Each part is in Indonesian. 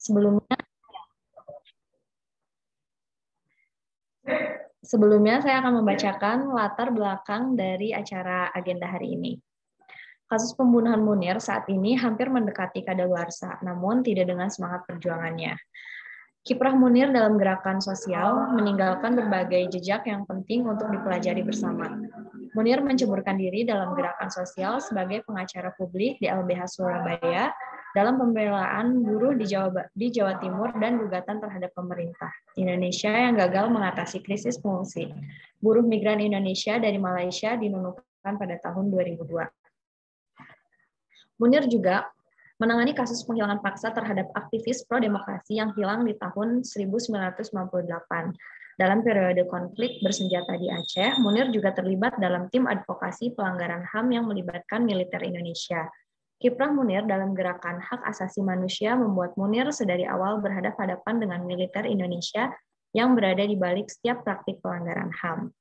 Sebelumnya Sebelumnya saya akan membacakan latar belakang dari acara agenda hari ini. Kasus pembunuhan Munir saat ini hampir mendekati kadaluarsa, namun tidak dengan semangat perjuangannya. Kiprah Munir dalam gerakan sosial meninggalkan berbagai jejak yang penting untuk dipelajari bersama. Munir menceburkan diri dalam gerakan sosial sebagai pengacara publik di LBH Surabaya dalam pembelaan buruh di Jawa, di Jawa Timur dan gugatan terhadap pemerintah Indonesia yang gagal mengatasi krisis pengungsi. Buruh migran Indonesia dari Malaysia dinunukkan pada tahun 2002. Munir juga menangani kasus penghilangan paksa terhadap aktivis pro-demokrasi yang hilang di tahun 1998. Dalam periode konflik bersenjata di Aceh, Munir juga terlibat dalam tim advokasi pelanggaran HAM yang melibatkan militer Indonesia. Kiprah Munir dalam gerakan hak asasi manusia membuat Munir sedari awal berhadapan hadapan dengan militer Indonesia yang berada di balik setiap praktik pelanggaran HAM.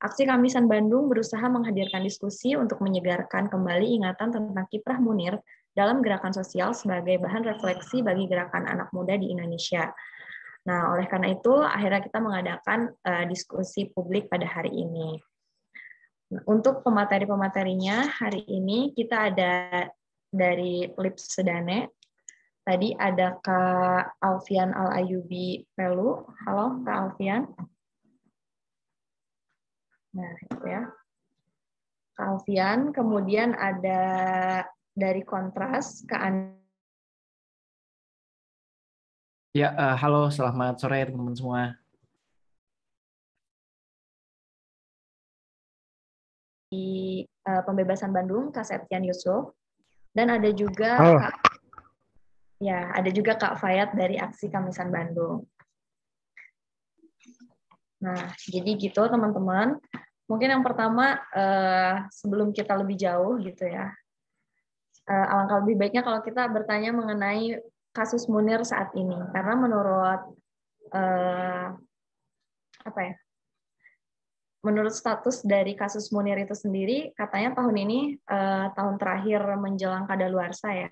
Aksi Kamisan Bandung berusaha menghadirkan diskusi untuk menyegarkan kembali ingatan tentang kiprah Munir dalam gerakan sosial sebagai bahan refleksi bagi gerakan anak muda di Indonesia. Nah, oleh karena itu, akhirnya kita mengadakan uh, diskusi publik pada hari ini. Untuk pemateri-pematerinya, hari ini kita ada dari Lips Sedane. Tadi ada Kak Alfian Al-Ayubi Pelu. Halo Kak Alfian. Nah, itu ya. Kak Alfian, kemudian ada dari Kontras, Kak An Ya, uh, halo, selamat sore teman-teman semua. Di uh, Pembebasan Bandung, Kak Septian Yusuf. Dan ada juga oh. Kak, ya, ada juga Kak Fayat dari Aksi Kamisan Bandung. Nah, jadi gitu teman-teman. Mungkin yang pertama eh, sebelum kita lebih jauh gitu ya. Eh, alangkah lebih baiknya kalau kita bertanya mengenai kasus Munir saat ini karena menurut eh, apa ya? menurut status dari kasus Munir itu sendiri, katanya tahun ini eh, tahun terakhir menjelang kadaluarsa ya.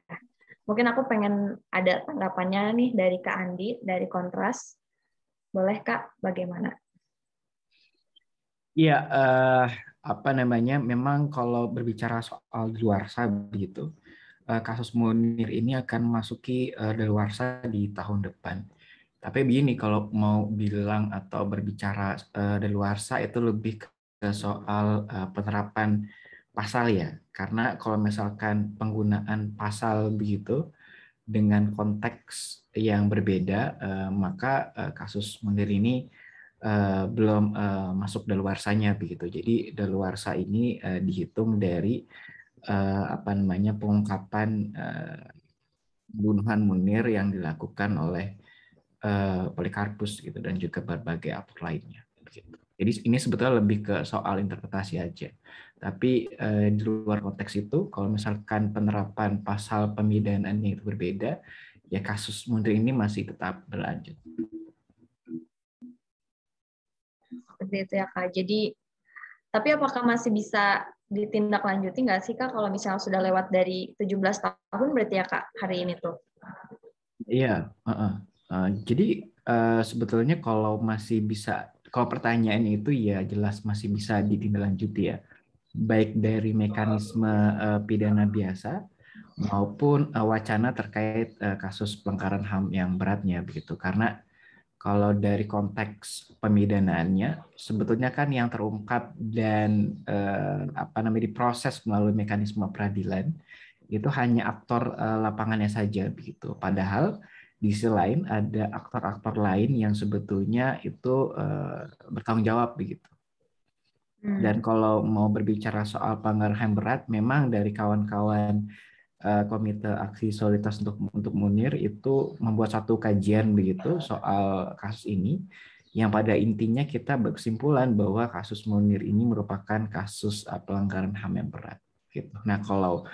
Mungkin aku pengen ada tanggapannya nih dari Kak Andi, dari Kontras. Boleh Kak, bagaimana? Iya, eh, apa namanya, memang kalau berbicara soal daluarsa begitu, eh, kasus Munir ini akan masuki eh, daluarsa di tahun depan. Tapi begini, kalau mau bilang atau berbicara uh, eh, dari luar itu lebih ke soal uh, penerapan pasal ya. Karena kalau misalkan penggunaan pasal begitu dengan konteks yang berbeda, uh, maka uh, kasus munir ini uh, belum uh, masuk daluarsanya begitu. Jadi daluarsa ini uh, dihitung dari uh, apa namanya pengungkapan uh, bunuhan Munir yang dilakukan oleh Eh, polikarpus gitu dan juga berbagai autor lainnya. Jadi ini sebetulnya lebih ke soal interpretasi aja. Tapi eh, di luar konteks itu, kalau misalkan penerapan pasal pemidanaannya itu berbeda, ya kasus Munir ini masih tetap berlanjut. Seperti itu ya kak. Jadi, tapi apakah masih bisa ditindaklanjuti nggak sih kak kalau misalnya sudah lewat dari 17 tahun berarti ya kak hari ini tuh? Iya. Uh -uh Eh, jadi uh, sebetulnya kalau masih bisa, kalau pertanyaan itu ya jelas masih bisa ditindaklanjuti ya, baik dari mekanisme uh, pidana biasa maupun uh, wacana terkait uh, kasus pelanggaran HAM yang beratnya begitu. Karena kalau dari konteks pemidanaannya sebetulnya kan yang terungkap dan uh, apa namanya diproses melalui mekanisme peradilan itu hanya aktor uh, lapangannya saja begitu padahal di sisi lain ada aktor-aktor lain yang sebetulnya itu eh, bertanggung jawab begitu. Hmm. Dan kalau mau berbicara soal pengarahan berat, memang dari kawan-kawan eh, Komite Aksi Solidaritas untuk untuk Munir itu membuat satu kajian begitu soal kasus ini yang pada intinya kita berkesimpulan bahwa kasus Munir ini merupakan kasus eh, pelanggaran HAM yang berat. Gitu. Nah kalau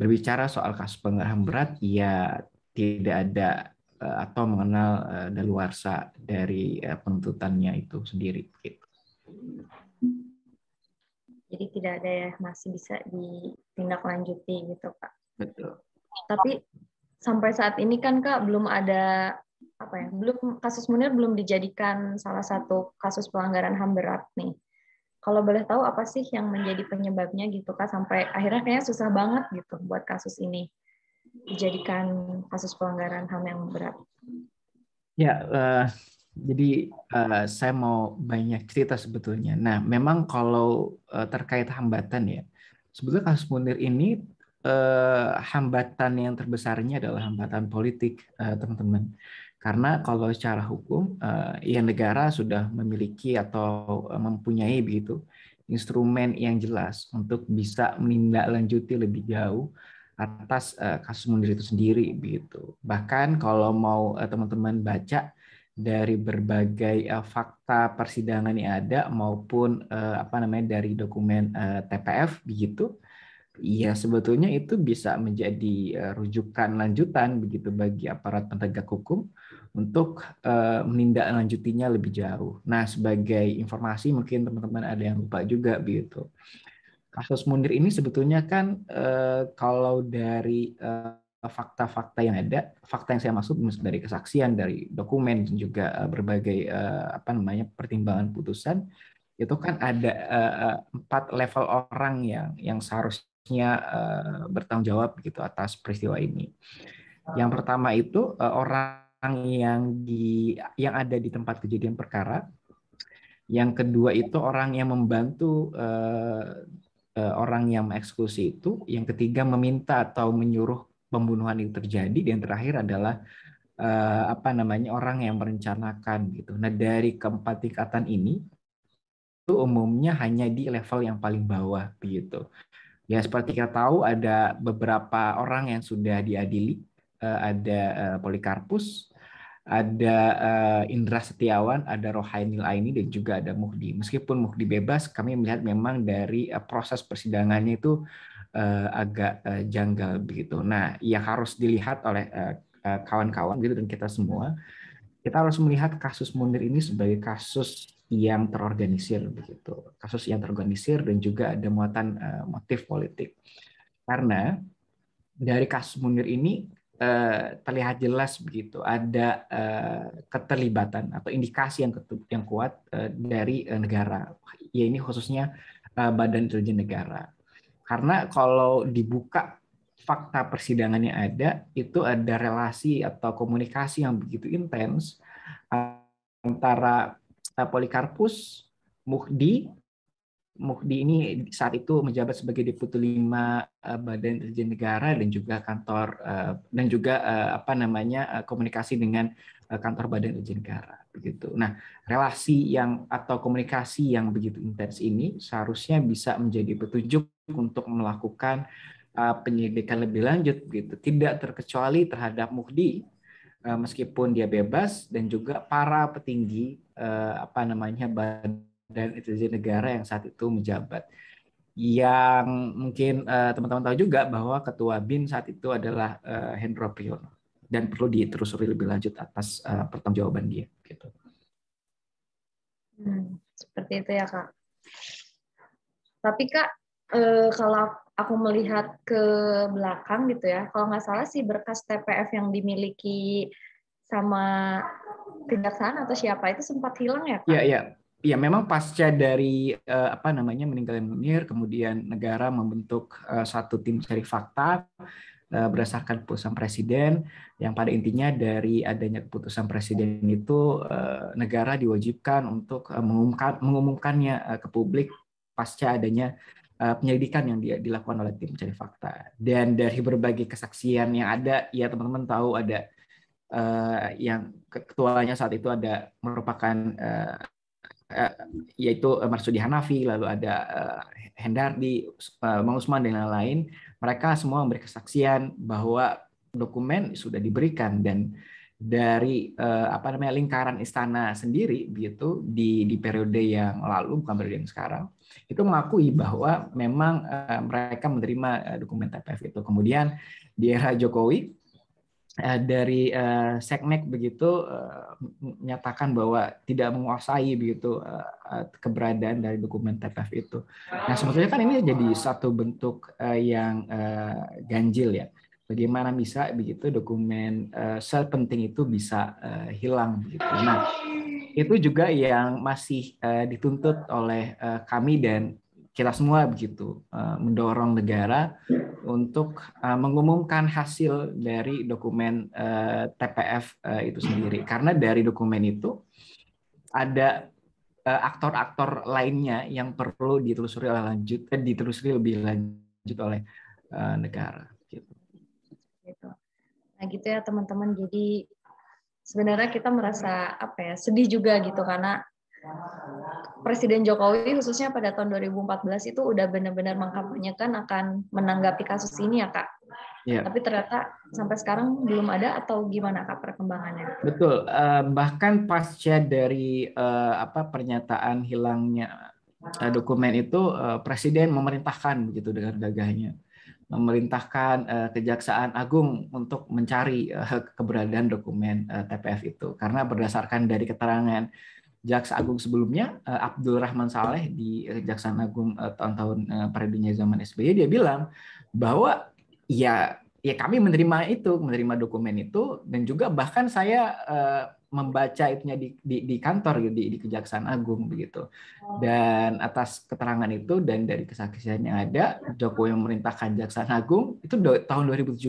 berbicara soal kasus pelanggaran berat, ya tidak ada Eh, atau mengenal eh, daluarsa dari eh, penuntutannya itu sendiri. Gitu. Jadi tidak ada yang masih bisa ditindaklanjuti gitu kak. Betul. Tapi sampai saat ini kan kak belum ada apa ya belum kasus Munir belum dijadikan salah satu kasus pelanggaran ham berat nih. Kalau boleh tahu apa sih yang menjadi penyebabnya gitu kak sampai akhirnya kayaknya susah banget gitu buat kasus ini dijadikan kasus pelanggaran HAM yang berat? Ya, uh, jadi uh, saya mau banyak cerita sebetulnya. Nah, memang kalau uh, terkait hambatan ya, sebetulnya kasus Munir ini uh, hambatan yang terbesarnya adalah hambatan politik, teman-teman. Uh, Karena kalau secara hukum, ya negara sudah memiliki atau mempunyai begitu instrumen yang jelas untuk bisa menindaklanjuti lebih jauh atas uh, kasus Munir itu sendiri begitu. Bahkan kalau mau eh, teman-teman uh, baca dari berbagai uh, fakta persidangan yang ada maupun uh, apa namanya dari dokumen uh, TPF begitu, ya sebetulnya itu bisa menjadi uh, rujukan lanjutan begitu bagi aparat penegak hukum untuk uh, menindaklanjutinya lebih jauh. Nah, sebagai informasi mungkin teman-teman ada yang lupa juga begitu kasus Munir ini sebetulnya kan eh, kalau dari eh, fakta-fakta yang ada, fakta yang saya maksud dari kesaksian, dari dokumen dan juga eh, berbagai apa namanya pertimbangan putusan itu kan ada empat level orang yang yang seharusnya bertanggung jawab gitu atas peristiwa ini. Yang ah. pertama itu orang yang di yang ada di tempat kejadian perkara yang kedua itu orang yang membantu Eh, orang yang mengeksekusi itu, yang ketiga meminta atau menyuruh pembunuhan yang terjadi, dan terakhir adalah eh, apa namanya orang yang merencanakan gitu. Nah dari keempat tingkatan ini itu umumnya hanya di level yang paling bawah begitu. Ya seperti kita tahu ada beberapa orang yang sudah diadili, eh, ada Polikarpus, ada uh, Indra Setiawan, ada Rohainil Aini, dan juga ada Muhdi. Meskipun Muhdi bebas, kami melihat memang dari uh, proses persidangannya itu uh, agak uh, janggal begitu. Nah, yang harus dilihat oleh uh, kawan-kawan gitu dan kita semua, kita harus melihat kasus Munir ini sebagai kasus yang terorganisir begitu, kasus yang terorganisir dan juga ada muatan uh, motif politik. Karena dari kasus Munir ini Eh, terlihat jelas begitu ada eh, keterlibatan atau indikasi yang yang kuat eh, dari negara ya ini khususnya Badan Intelijen Negara karena kalau dibuka fakta persidangan yang ada itu ada relasi atau komunikasi yang begitu intens antara Polikarpus, Muhdi, Muhdi ini saat itu menjabat sebagai Deputi lima eh, Badan Intelijen Negara dan juga kantor eh, dan juga eh, apa namanya komunikasi dengan kantor Badan Intelijen Negara begitu. Nah, relasi yang atau komunikasi yang begitu intens ini seharusnya bisa menjadi petunjuk untuk melakukan penyelidikan lebih lanjut begitu. Tidak terkecuali terhadap Mukdi meskipun dia bebas dan juga para petinggi apa namanya badan dan intelijen negara yang saat itu menjabat. Yang mungkin eh, teman-teman uh, tahu juga bahwa ketua BIN saat itu adalah uh, Hendro Priyono dan perlu diterusuri lebih lanjut atas uh, pertanggungjawaban dia gitu. Hmm, seperti itu ya, Kak. Tapi Kak, uh, kalau aku melihat ke belakang gitu ya, kalau nggak salah sih berkas TPF yang dimiliki sama kejaksaan atau siapa itu sempat hilang ya? Iya, iya ya memang pasca dari uh, apa namanya meninggalnya Munir, kemudian negara membentuk uh, satu tim cari fakta uh, berdasarkan keputusan presiden yang pada intinya dari adanya keputusan presiden itu uh, negara diwajibkan untuk uh, mengumumkan mengumumkannya uh, ke publik pasca adanya uh, penyelidikan yang dia, dilakukan oleh tim cari fakta dan dari berbagai kesaksian yang ada ya teman-teman tahu ada uh, yang ketuanya saat itu ada merupakan uh, Eh, yaitu eh, Marsudi Hanafi, lalu ada eh, Hendardi, Mang Usman dan lain-lain, mereka semua memberi kesaksian bahwa dokumen sudah diberikan dan dari apa namanya lingkaran istana sendiri gitu di di periode yang lalu bukan periode yang sekarang itu mengakui bahwa memang mereka menerima dokumen TPF itu kemudian di era Jokowi Eh, dari uh, Seknek begitu uh, menyatakan bahwa tidak menguasai begitu uh, keberadaan dari dokumen TPF itu. Nah sebetulnya kan ini jadi satu bentuk uh, yang uh, ganjil ya. Bagaimana bisa begitu dokumen uh, penting itu bisa uh, hilang begitu. Nah itu juga yang masih uh, dituntut oleh uh, kami dan kita semua begitu eh, mendorong negara ya. untuk eh, mengumumkan hasil dari dokumen eh, TPF itu sendiri karena dari dokumen itu ada aktor-aktor lainnya yang perlu ditelusuri oleh lanjut ditelusuri lebih lanjut oleh negara gitu. gitu. Nah gitu ya teman-teman jadi sebenarnya kita merasa apa ya sedih juga gitu karena Presiden Jokowi khususnya pada tahun 2014 itu udah benar-benar mengkampanyekan akan menanggapi kasus ini ya kak. Ya. Tapi ternyata sampai sekarang belum ada atau gimana kak perkembangannya? Betul. Eh, bahkan pasca dari eh, apa pernyataan hilangnya eh, dokumen itu Presiden memerintahkan begitu dengan gagahnya memerintahkan Kejaksaan Agung untuk mencari keberadaan dokumen TPF itu karena berdasarkan dari keterangan Jaksa Agung sebelumnya eh, Abdul Rahman Saleh di Kejaksaan Agung eh, tahun-tahun eh, periodenya zaman SBY dia bilang bahwa ya ya kami menerima itu menerima dokumen itu dan juga bahkan saya uh, membaca itunya di, di, di kantor gitu, di, di Kejaksaan Agung begitu oh. dan atas keterangan itu dan dari kesaksian yang ada Jokowi memerintahkan Kejaksaan Agung itu do, tahun 2017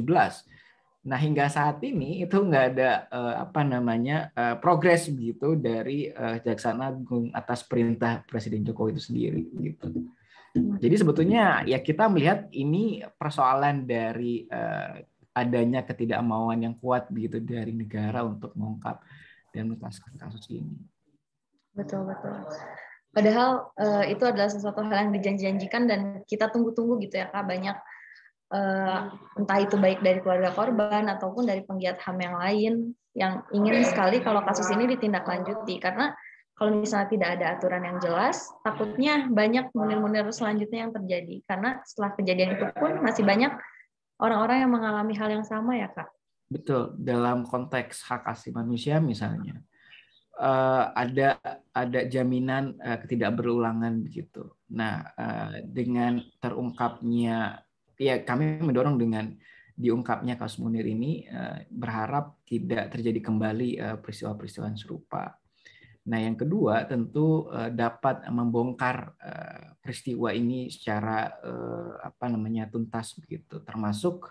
Nah hingga saat ini itu nggak ada uh, apa namanya uh, progres gitu dari uh, Jaksa Agung atas perintah Presiden Jokowi itu sendiri gitu. Jadi sebetulnya ya kita melihat ini persoalan dari uh, adanya ketidakmauan yang kuat begitu dari negara untuk mengungkap dan menuntaskan kasus ini. Betul betul. Padahal uh, itu adalah sesuatu hal yang dijanjikan dan kita tunggu-tunggu gitu ya kak banyak uh, entah itu baik dari keluarga korban ataupun dari penggiat HAM yang lain yang ingin sekali kalau kasus ini ditindaklanjuti karena kalau misalnya tidak ada aturan yang jelas, takutnya banyak munir-munir selanjutnya yang terjadi. Karena setelah kejadian itu pun masih banyak orang-orang yang mengalami hal yang sama ya, Kak. Betul. Dalam konteks hak asasi manusia misalnya, eh, ada ada jaminan eh, ketidakberulangan begitu. Nah, dengan terungkapnya ya kami mendorong dengan diungkapnya kasus Munir ini eh, berharap tidak terjadi kembali eh, peristiwa-peristiwa serupa. Nah, yang kedua tentu eh, dapat membongkar peristiwa ini secara apa namanya tuntas begitu, termasuk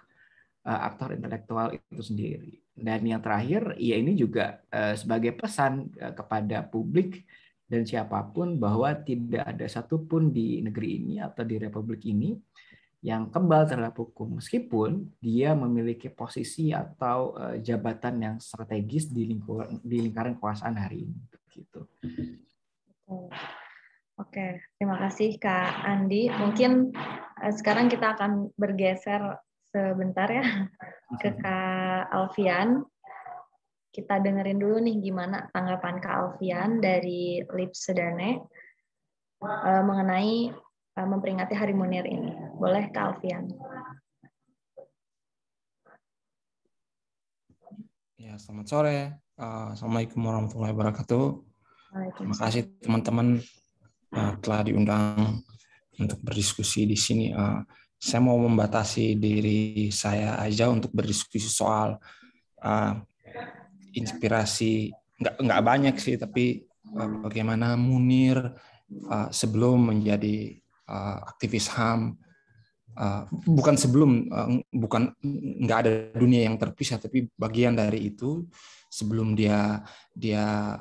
aktor intelektual itu sendiri. Dan yang terakhir, ya ini juga sebagai pesan kepada publik dan siapapun bahwa tidak ada satupun di negeri ini atau di republik ini yang kebal terhadap hukum meskipun dia memiliki posisi atau eh, jabatan yang strategis di lingkungan di lingkaran kekuasaan hari ini gitu. Oke, terima kasih Kak Andi. Mungkin eh, sekarang kita akan bergeser sebentar ya ke Kak Alfian. Kita dengerin dulu nih gimana tanggapan Kak Alfian dari Lipsedane eh, mengenai Eh, memperingati Hari Munir ini. Boleh Kak Alfian. Ya, selamat sore. Uh, Assalamualaikum warahmatullahi wabarakatuh. Terima kasih teman-teman uh, telah diundang untuk berdiskusi di sini. Uh, saya mau membatasi diri saya aja untuk berdiskusi soal uh, inspirasi. Nggak, nggak banyak sih, tapi uh, bagaimana Munir uh, sebelum menjadi Eh, aktivis HAM, eh, bukan sebelum eh, bukan nggak ada dunia yang terpisah tapi bagian dari itu sebelum dia dia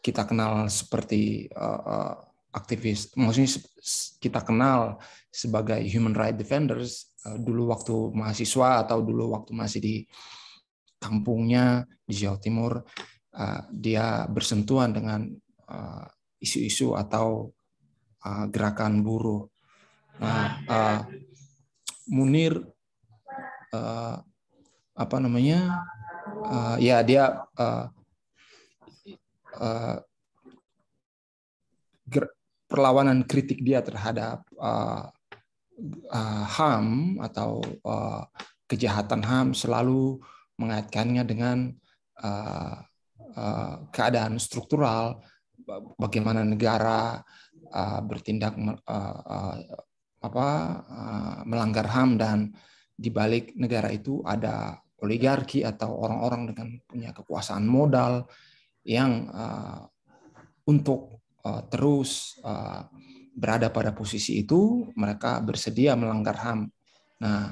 kita kenal seperti aktivis maksudnya kita kenal sebagai human right defenders dulu waktu mahasiswa atau dulu waktu masih di kampungnya di Jawa Timur dia bersentuhan dengan isu-isu atau uh, gerakan buruh. Nah, uh, Munir uh, apa namanya? Uh, ya dia uh, uh, perlawanan kritik dia terhadap uh, uh, HAM atau uh, kejahatan HAM selalu mengaitkannya dengan uh, uh, keadaan struktural bagaimana negara Uh, bertindak uh, uh, apa uh, melanggar HAM dan di balik negara itu ada oligarki atau orang-orang dengan punya kekuasaan modal yang uh, untuk uh, terus uh, berada pada posisi itu mereka bersedia melanggar HAM. Nah,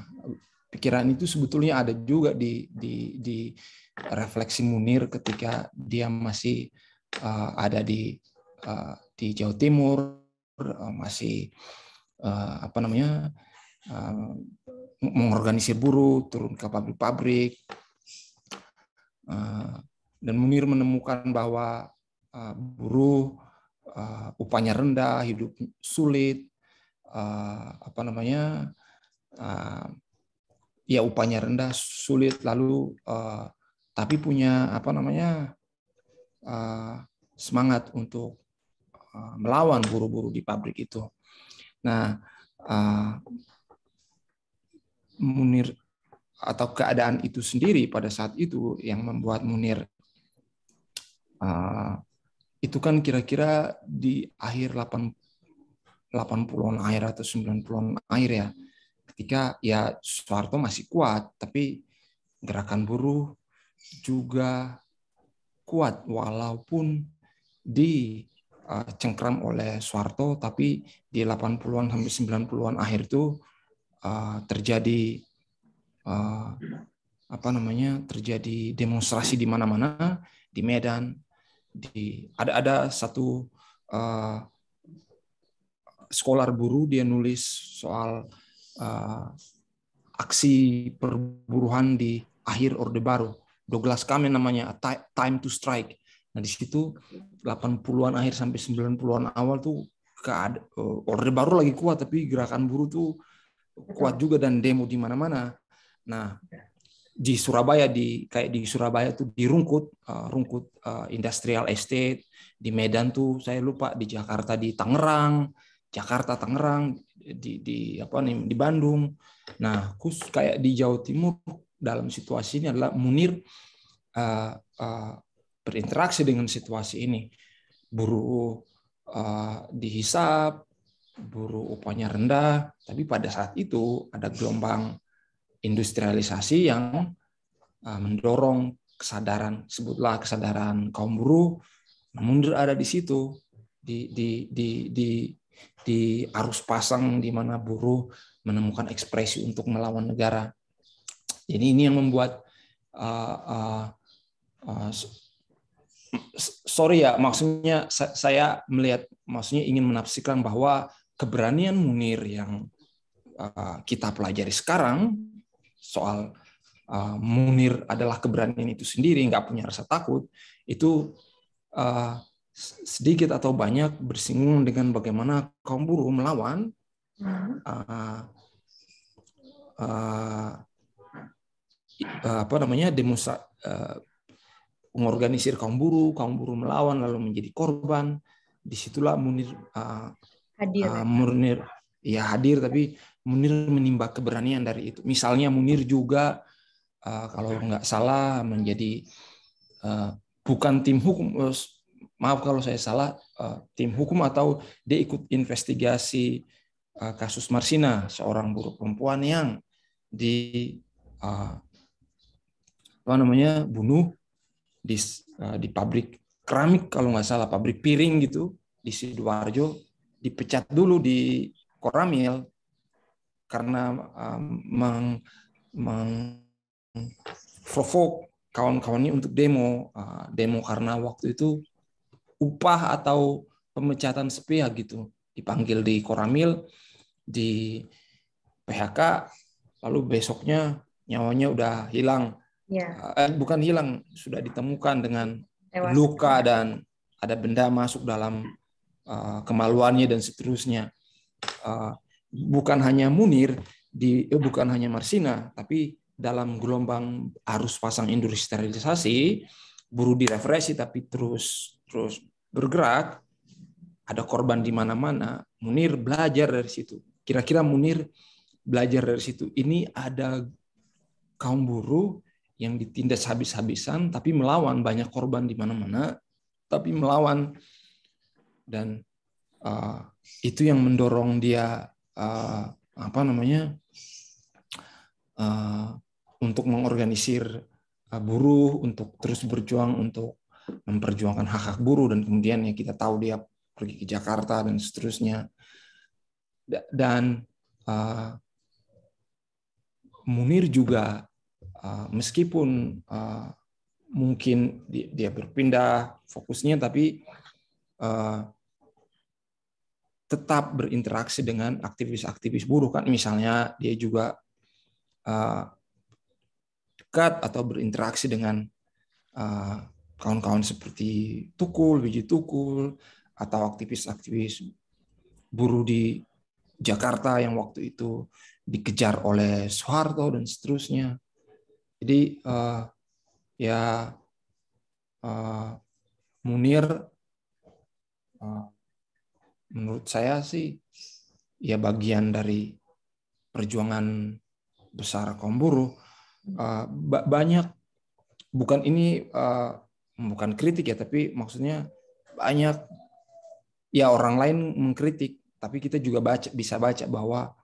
pikiran itu sebetulnya ada juga di di di refleksi Munir ketika dia masih uh, ada di uh, di Jawa Timur eh, masih eh, apa namanya eh, mengorganisir buruh turun ke pabrik-pabrik dan Munir menemukan bahwa buruh upahnya rendah hidup sulit apa namanya ya upahnya rendah sulit lalu tapi punya apa namanya semangat untuk Eh, melawan buru-buru di pabrik itu. Nah, eh, Munir atau keadaan itu sendiri pada saat itu yang membuat Munir eh, itu kan kira-kira di akhir 80-an akhir atau 90-an akhir ya. Ketika ya Soeharto masih kuat, tapi gerakan buruh juga kuat walaupun di Eh, cengkram oleh Soeharto, tapi di 80-an sampai 90-an akhir itu eh, terjadi eh, apa namanya terjadi demonstrasi di mana-mana di Medan di ada ada satu sekolah buru dia nulis soal aksi perburuhan di akhir Orde Baru. Douglas Kamen namanya Time to Strike. Nah, di situ 80-an akhir sampai 90-an awal tuh keada, eh, order baru lagi kuat tapi gerakan buruh tuh kuat juga dan demo di mana-mana. Nah, ya. di Surabaya di kayak di Surabaya tuh di Rungkut, uh, Rungkut uh, Industrial Estate, di Medan tuh saya lupa di Jakarta di Tangerang, Jakarta Tangerang di di apa nih di Bandung. Nah, khusus kayak di Jawa Timur dalam situasi ini adalah Munir uh, uh, berinteraksi dengan situasi ini. Buruh eh, uh, dihisap, buruh upahnya rendah, tapi pada saat itu ada gelombang industrialisasi yang uh, mendorong kesadaran, sebutlah kesadaran kaum buruh, mundur ada di situ, di, di, di, di, di arus pasang di mana buruh menemukan ekspresi untuk melawan negara. Jadi ini yang membuat uh, uh, uh, sorry ya, maksudnya saya melihat, maksudnya ingin menafsirkan bahwa keberanian Munir yang uh, kita pelajari sekarang soal uh, Munir adalah keberanian itu sendiri, nggak punya rasa takut, itu uh, sedikit atau banyak bersinggung dengan bagaimana kaum buruh melawan hmm. uh, uh, apa namanya demonstrasi uh, mengorganisir kaum buruh, kaum buruh melawan lalu menjadi korban. Disitulah Munir uh, hadir. Uh, Munir ya hadir tapi Munir menimba keberanian dari itu. Misalnya Munir juga uh, kalau nggak salah menjadi uh, bukan tim hukum uh, maaf kalau saya salah uh, tim hukum atau dia ikut investigasi uh, kasus Marsina seorang buruh perempuan yang di uh, apa namanya bunuh di eh, di pabrik keramik kalau nggak salah pabrik piring gitu di sidoarjo dipecat dulu di koramil karena um, meng, meng provok kawan-kawannya untuk demo uh, demo karena waktu itu upah atau pemecatan sepihak gitu dipanggil di koramil di PHK lalu besoknya nyawanya udah hilang ya. eh, bukan hilang sudah ditemukan dengan luka dan ada benda masuk dalam uh, kemaluannya dan seterusnya uh, bukan hanya Munir di eh, bukan hanya Marsina tapi dalam gelombang arus pasang industri sterilisasi buru direfresi tapi terus terus bergerak ada korban di mana-mana Munir belajar dari situ kira-kira Munir belajar dari situ ini ada kaum buruh yang ditindas habis-habisan, tapi melawan banyak korban di mana-mana, tapi melawan dan uh, itu yang mendorong dia uh, apa namanya uh, untuk mengorganisir uh, buruh, untuk terus berjuang untuk memperjuangkan hak-hak buruh dan kemudian ya kita tahu dia pergi ke Jakarta dan seterusnya dan uh, Munir juga Ah, meskipun uh, mungkin dia berpindah fokusnya tapi uh, tetap berinteraksi dengan aktivis-aktivis buruh kan misalnya dia juga uh, dekat atau berinteraksi dengan kawan-kawan uh, seperti Tukul, Biji Tukul atau aktivis-aktivis buruh di Jakarta yang waktu itu dikejar oleh Soeharto dan seterusnya jadi uh, ya uh, Munir uh, menurut saya sih ya bagian dari perjuangan besar kaum buruh uh, banyak bukan ini uh, bukan kritik ya tapi maksudnya banyak ya orang lain mengkritik tapi kita juga baca bisa baca bahwa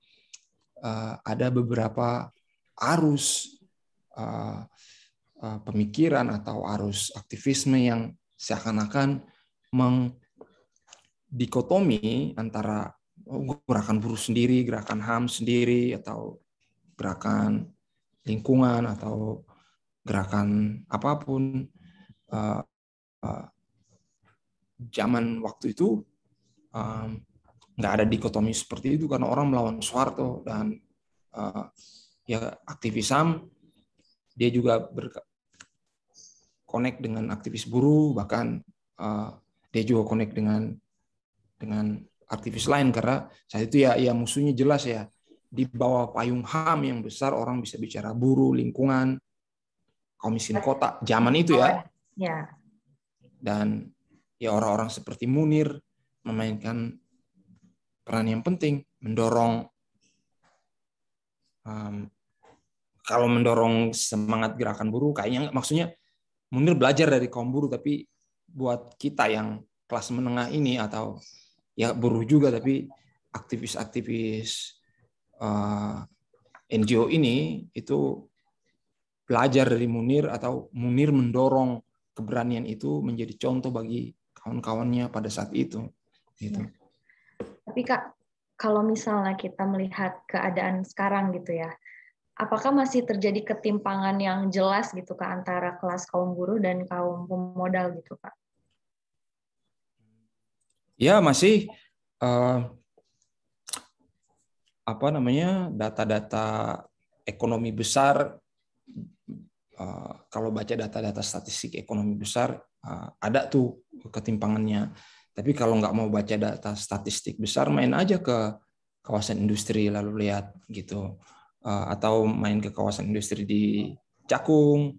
uh, ada beberapa arus Eh, eh, pemikiran atau arus aktivisme yang seakan-akan mendikotomi antara oh, gerakan buruh sendiri, gerakan HAM sendiri, atau gerakan lingkungan atau gerakan apapun uh, zaman waktu itu nggak ada dikotomi seperti itu karena orang melawan Soeharto dan ya aktivis HAM dia juga berkonek dengan aktivis buruh bahkan uh, dia juga connect dengan dengan aktivis lain karena saat itu ya ya musuhnya jelas ya di bawah payung HAM yang besar orang bisa bicara buruh, lingkungan, komisi kota zaman itu ya. Oh, ya. ya. Dan ya orang-orang seperti Munir memainkan peran yang penting mendorong um, kalau mendorong semangat gerakan buruh kayaknya maksudnya Munir belajar dari kaum buruh tapi buat kita yang kelas menengah ini atau ya buruh juga tapi aktivis-aktivis uh, eh, NGO ini itu belajar dari Munir atau Munir mendorong keberanian itu menjadi contoh bagi kawan-kawannya pada saat itu. Gitu. Iya. Tapi kak, kalau misalnya kita melihat keadaan sekarang gitu ya, apakah masih terjadi ketimpangan yang jelas gitu Kak antara kelas kaum buruh dan kaum pemodal gitu Kak? Ya masih uh, apa namanya data-data ekonomi besar uh, kalau baca data-data statistik ekonomi besar uh, ada tuh ketimpangannya. Tapi kalau nggak mau baca data statistik besar main aja ke kawasan industri lalu lihat gitu Eh, atau main ke kawasan industri di Cakung,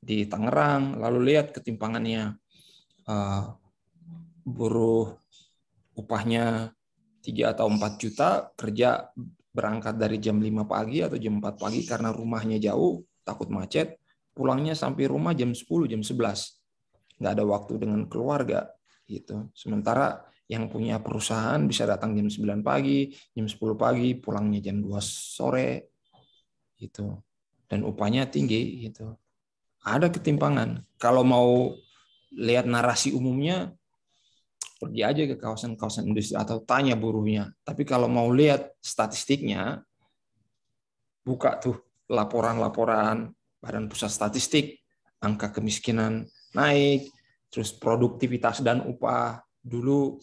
di Tangerang, lalu lihat ketimpangannya eh, buruh upahnya 3 atau 4 juta, kerja berangkat dari jam 5 pagi atau jam 4 pagi karena rumahnya jauh, takut macet, pulangnya sampai rumah jam 10, jam 11. Nggak ada waktu dengan keluarga. gitu. Sementara yang punya perusahaan bisa datang jam 9 pagi, jam 10 pagi, pulangnya jam 2 sore, gitu dan upahnya tinggi gitu ada ketimpangan kalau mau lihat narasi umumnya pergi aja ke kawasan-kawasan industri atau tanya buruhnya tapi kalau mau lihat statistiknya buka tuh laporan-laporan Badan Pusat Statistik angka kemiskinan naik terus produktivitas dan upah dulu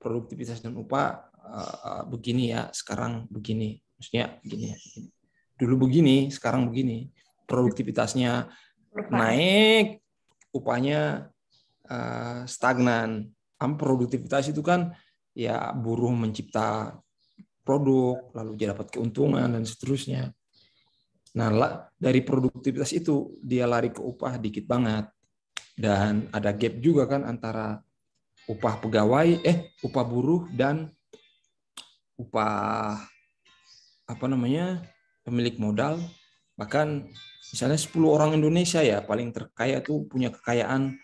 produktivitas dan upah eh, eh, begini ya sekarang begini maksudnya begini ya begini dulu begini, sekarang begini. Produktivitasnya naik, upahnya uh, stagnan. Am produktivitas itu kan ya buruh mencipta produk, lalu dia dapat keuntungan dan seterusnya. Nah, dari produktivitas itu dia lari ke upah dikit banget. Dan ada gap juga kan antara upah pegawai eh upah buruh dan upah apa namanya? pemilik modal, bahkan misalnya 10 orang Indonesia ya paling terkaya tuh punya kekayaan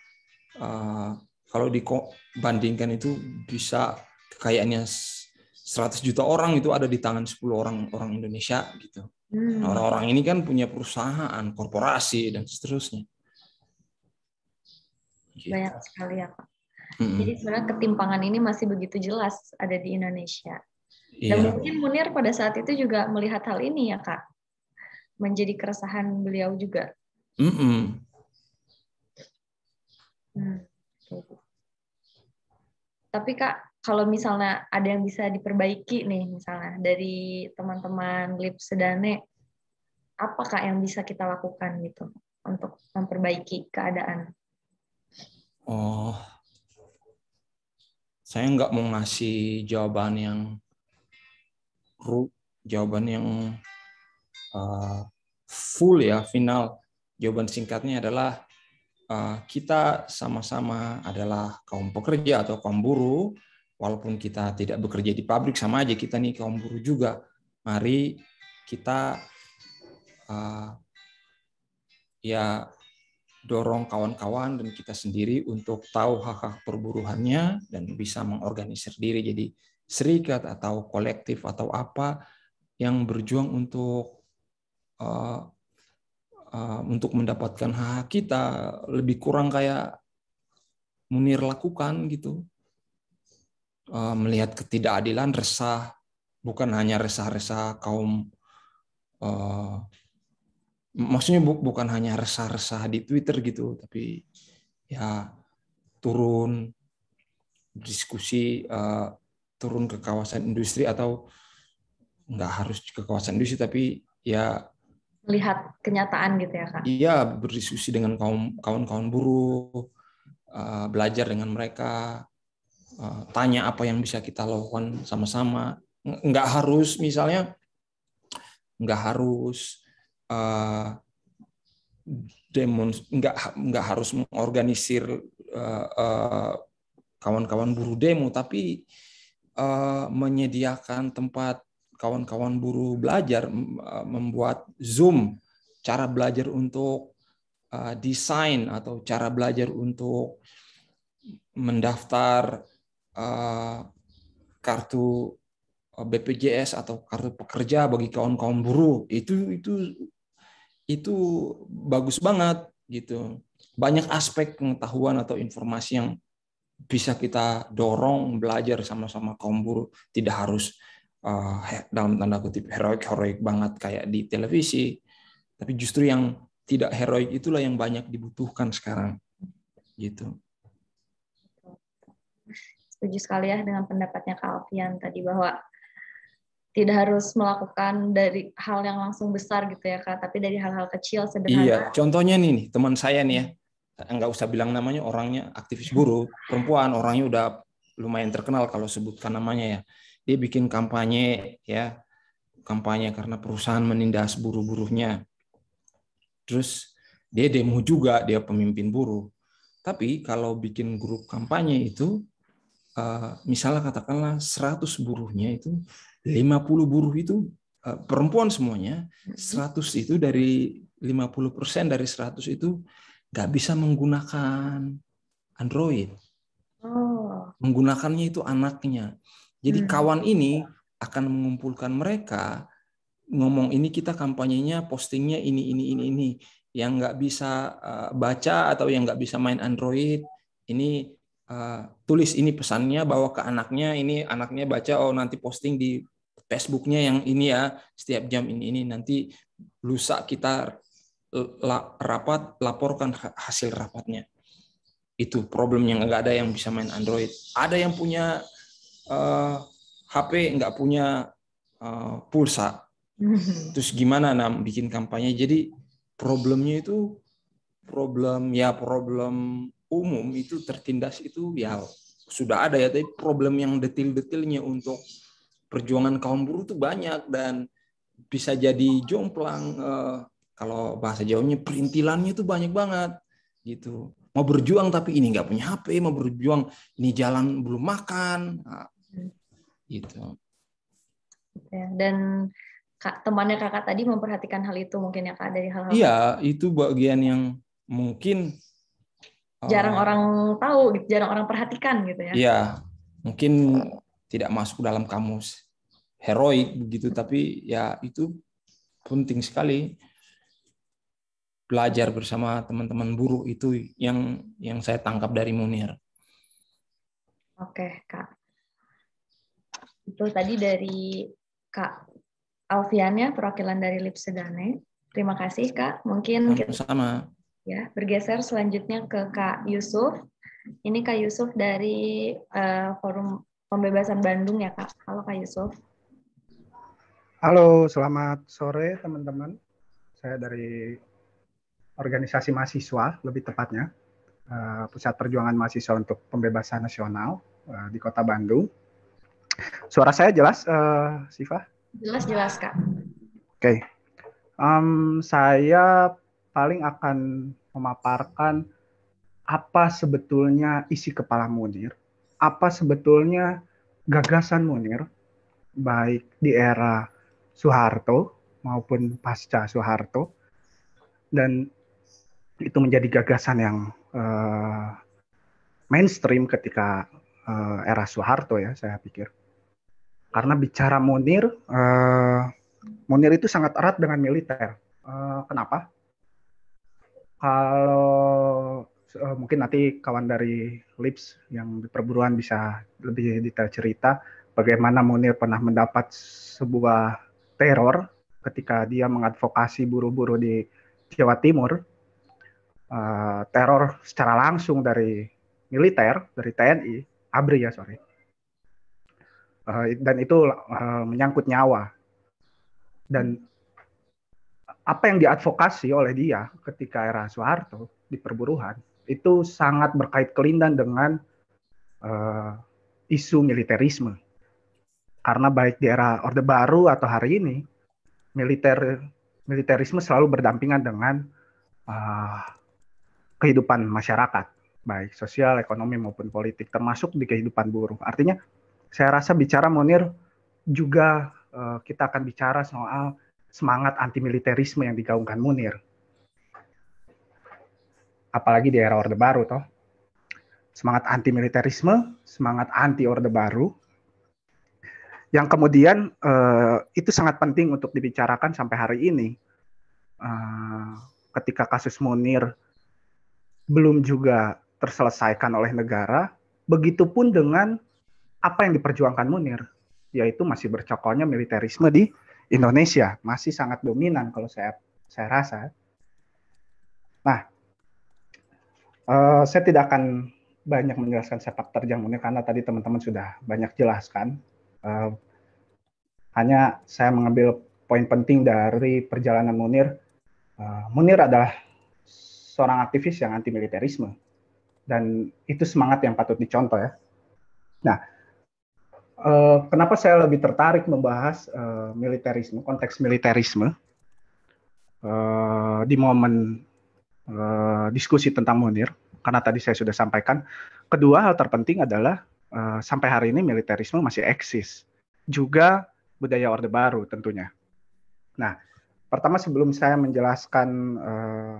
uh, kalau dibandingkan itu bisa kekayaannya 100 juta orang itu ada di tangan 10 orang orang Indonesia gitu. Hmm. Nah, orang-orang hmm. ini kan punya perusahaan, korporasi dan seterusnya. Gitu. Banyak sekali ya Pak. -hmm. Jadi sebenarnya ketimpangan ini masih begitu jelas ada di Indonesia. Dan iya. mungkin Munir pada saat itu juga melihat hal ini ya kak, menjadi keresahan beliau juga. Mm -mm. Hmm. Gitu. Tapi kak, kalau misalnya ada yang bisa diperbaiki nih misalnya dari teman-teman Lip Sedane, apa kak yang bisa kita lakukan gitu untuk memperbaiki keadaan? Oh, saya nggak mau ngasih jawaban yang ru jawaban yang uh, full ya final jawaban singkatnya adalah uh, kita sama-sama adalah kaum pekerja atau kaum buruh walaupun kita tidak bekerja di pabrik sama aja kita nih kaum buruh juga mari kita uh, ya dorong kawan-kawan dan kita sendiri untuk tahu hak-hak perburuhannya dan bisa mengorganisir diri jadi serikat atau kolektif atau apa yang berjuang untuk uh, uh, untuk mendapatkan hak kita lebih kurang kayak Munir lakukan gitu uh, melihat ketidakadilan resah bukan hanya resah-resah kaum uh, maksudnya bu bukan hanya resah-resah di Twitter gitu tapi ya turun diskusi uh, turun ke kawasan industri atau nggak harus ke kawasan industri tapi ya melihat kenyataan gitu ya kak? Iya berdiskusi dengan kaum kawan-kawan buruh, eh, belajar dengan mereka, eh, tanya apa yang bisa kita lakukan sama-sama. Nggak harus misalnya nggak harus uh, eh, demon nggak nggak harus mengorganisir kawan-kawan uh, uh, kawan -kawan buruh demo tapi uh, menyediakan tempat kawan-kawan buruh belajar uh, membuat Zoom cara belajar untuk uh, desain atau cara belajar untuk mendaftar uh, kartu BPJS atau kartu pekerja bagi kawan-kawan buruh itu itu itu bagus banget gitu banyak aspek pengetahuan atau informasi yang bisa kita dorong belajar sama-sama kaum buruh tidak harus uh, dalam tanda kutip heroik heroik banget kayak di televisi tapi justru yang tidak heroik itulah yang banyak dibutuhkan sekarang gitu setuju sekali ya dengan pendapatnya Kak Alfian tadi bahwa tidak harus melakukan dari hal yang langsung besar gitu ya Kak, tapi dari hal-hal kecil sederhana. Iya, contohnya nih, teman saya nih ya, nggak usah bilang namanya orangnya aktivis buruh perempuan orangnya udah lumayan terkenal kalau sebutkan namanya ya dia bikin kampanye ya kampanye karena perusahaan menindas buruh-buruhnya terus dia demo juga dia pemimpin buruh tapi kalau bikin grup kampanye itu eh, misalnya katakanlah 100 buruhnya itu 50 buruh itu eh, perempuan semuanya 100 hmm. itu dari 50 persen dari 100 itu nggak bisa menggunakan Android. Oh. Menggunakannya itu anaknya. Jadi hmm. kawan ini akan mengumpulkan mereka ngomong ini kita kampanyenya postingnya ini ini ini ini yang nggak bisa eh, baca atau yang nggak bisa main Android ini uh, tulis ini pesannya bawa ke anaknya ini anaknya baca oh nanti posting di Facebooknya yang ini ya setiap jam ini ini nanti lusa kita Eh, rapat, laporkan hasil rapatnya. Itu problem yang nggak ada yang bisa main Android. Ada yang punya uh, eh, HP nggak punya uh, pulsa. Terus gimana nam bikin kampanye? Jadi problemnya itu problem ya problem umum itu tertindas itu ya sudah ada ya tapi problem yang detil-detilnya untuk perjuangan kaum buruh itu banyak dan bisa jadi jomplang uh, kalau bahasa Jawanya perintilannya itu banyak banget gitu. Mau berjuang tapi ini nggak punya HP, mau berjuang ini jalan belum makan, nah, gitu. Dan kak, temannya kakak tadi memperhatikan hal itu mungkin ya kak dari hal-hal. Iya, itu bagian yang mungkin eh, jarang uh, orang tahu, gitu, jarang orang perhatikan gitu ya. Iya, mungkin tidak masuk dalam kamus heroik begitu, tapi ya itu penting sekali belajar bersama teman-teman buruh itu yang yang saya tangkap dari Munir. Oke, Kak. Itu tadi dari Kak Alfian ya, perwakilan dari Lipsedane. Terima kasih, Kak. Mungkin sama. kita sama. Ya, bergeser selanjutnya ke Kak Yusuf. Ini Kak Yusuf dari uh, Forum Pembebasan Bandung ya, Kak. Halo, Kak Yusuf. Halo, selamat sore teman-teman. Saya dari organisasi mahasiswa lebih tepatnya uh, pusat perjuangan mahasiswa untuk pembebasan nasional uh, di kota Bandung. Suara saya jelas, uh, Siva? Jelas jelas kak. Oke, okay. um, saya paling akan memaparkan apa sebetulnya isi kepala Munir, apa sebetulnya gagasan Munir, baik di era Soeharto maupun pasca Soeharto, dan itu menjadi gagasan yang uh, mainstream ketika uh, era Soeharto ya saya pikir. Karena bicara Munir, uh, Munir itu sangat erat dengan militer. Uh, kenapa? Kalau uh, mungkin nanti kawan dari Lips yang di perburuan bisa lebih detail cerita bagaimana Munir pernah mendapat sebuah teror ketika dia mengadvokasi buru-buru di Jawa Timur Eh, teror secara langsung dari militer, dari TNI, ABRI ya sorry, uh, dan itu uh, menyangkut nyawa. Dan apa yang diadvokasi oleh dia ketika era Soeharto di perburuhan itu sangat berkait kelindan dengan uh, isu militerisme. Karena baik di era Orde Baru atau hari ini, militer militerisme selalu berdampingan dengan uh, kehidupan masyarakat, baik sosial, ekonomi maupun politik, termasuk di kehidupan buruh. Artinya, saya rasa bicara Munir juga uh, kita akan bicara soal semangat anti militerisme yang digaungkan Munir. Apalagi di era Orde Baru, toh. Semangat anti militerisme, semangat anti Orde Baru, yang kemudian uh, itu sangat penting untuk dibicarakan sampai hari ini. Uh, ketika kasus Munir belum juga terselesaikan oleh negara. Begitupun dengan apa yang diperjuangkan Munir, yaitu masih bercokolnya militerisme di Indonesia, masih sangat dominan kalau saya saya rasa. Nah, uh, saya tidak akan banyak menjelaskan sepak terjang Munir karena tadi teman-teman sudah banyak jelaskan. Uh, hanya saya mengambil poin penting dari perjalanan Munir. Uh, Munir adalah seorang aktivis yang anti militerisme dan itu semangat yang patut dicontoh ya. Nah, eh, kenapa saya lebih tertarik membahas eh, militerisme, konteks militerisme eh, di momen eh, diskusi tentang Munir? Karena tadi saya sudah sampaikan, kedua hal terpenting adalah eh, sampai hari ini militerisme masih eksis, juga budaya Orde Baru tentunya. Nah, pertama sebelum saya menjelaskan eh,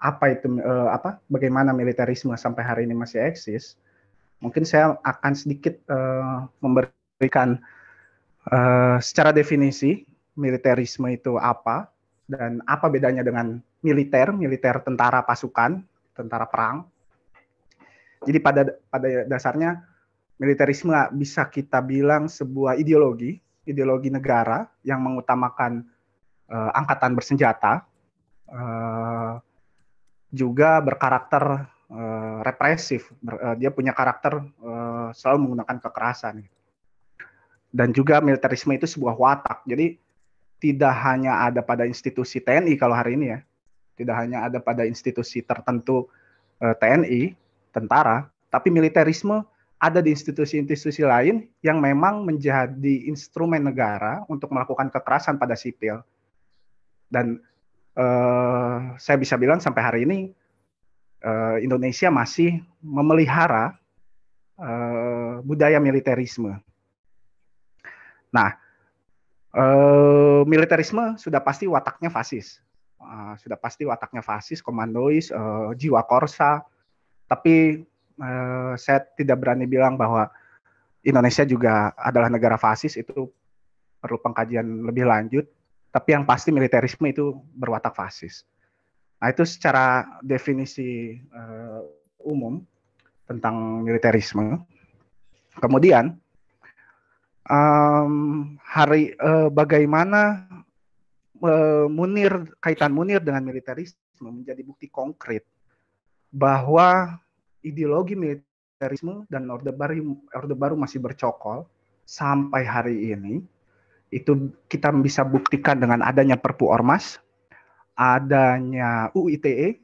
apa itu uh, apa bagaimana militerisme sampai hari ini masih eksis, mungkin saya akan sedikit uh, memberikan uh, secara definisi militerisme itu apa dan apa bedanya dengan militer, militer tentara pasukan, tentara perang. Jadi pada pada dasarnya militerisme bisa kita bilang sebuah ideologi, ideologi negara yang mengutamakan uh, angkatan bersenjata, uh, juga berkarakter uh, represif. Ber, uh, dia punya karakter uh, selalu menggunakan kekerasan. Dan juga militerisme itu sebuah watak. Jadi tidak hanya ada pada institusi TNI kalau hari ini ya, tidak hanya ada pada institusi tertentu uh, TNI, tentara, tapi militerisme ada di institusi-institusi lain yang memang menjadi instrumen negara untuk melakukan kekerasan pada sipil. Dan Eh, saya bisa bilang sampai hari ini uh, Indonesia masih memelihara uh, budaya militerisme. Nah, uh, militerisme sudah pasti wataknya fasis, uh, sudah pasti wataknya fasis, komandois, uh, jiwa korsa. Tapi uh, saya tidak berani bilang bahwa Indonesia juga adalah negara fasis itu perlu pengkajian lebih lanjut tapi yang pasti militerisme itu berwatak fasis. Nah itu secara definisi uh, umum tentang militerisme. Kemudian um, hari uh, bagaimana uh, Munir kaitan Munir dengan militerisme menjadi bukti konkret bahwa ideologi militerisme dan Orde Baru Orde Baru masih bercokol sampai hari ini itu kita bisa buktikan dengan adanya Perpu Ormas, adanya UITE,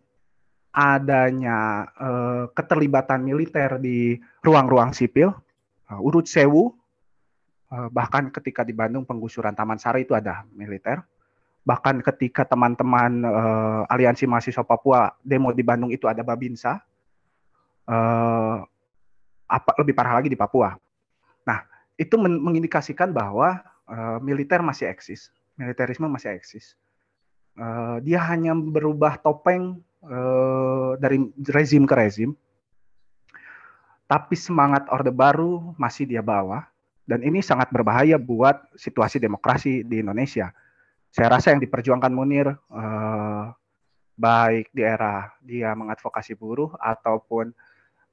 adanya uh, keterlibatan militer di ruang-ruang sipil, uh, urut sewu, uh, bahkan ketika di Bandung penggusuran Taman Sari itu ada militer, bahkan ketika teman-teman uh, aliansi mahasiswa Papua demo di Bandung itu ada babinsa, uh, apa lebih parah lagi di Papua. Nah itu mengindikasikan bahwa Eh, militer masih eksis, militerisme masih eksis. Uh, dia hanya berubah topeng uh, dari rezim ke rezim, tapi semangat Orde Baru masih dia bawa, dan ini sangat berbahaya buat situasi demokrasi di Indonesia. Saya rasa yang diperjuangkan Munir uh, baik di era dia mengadvokasi buruh ataupun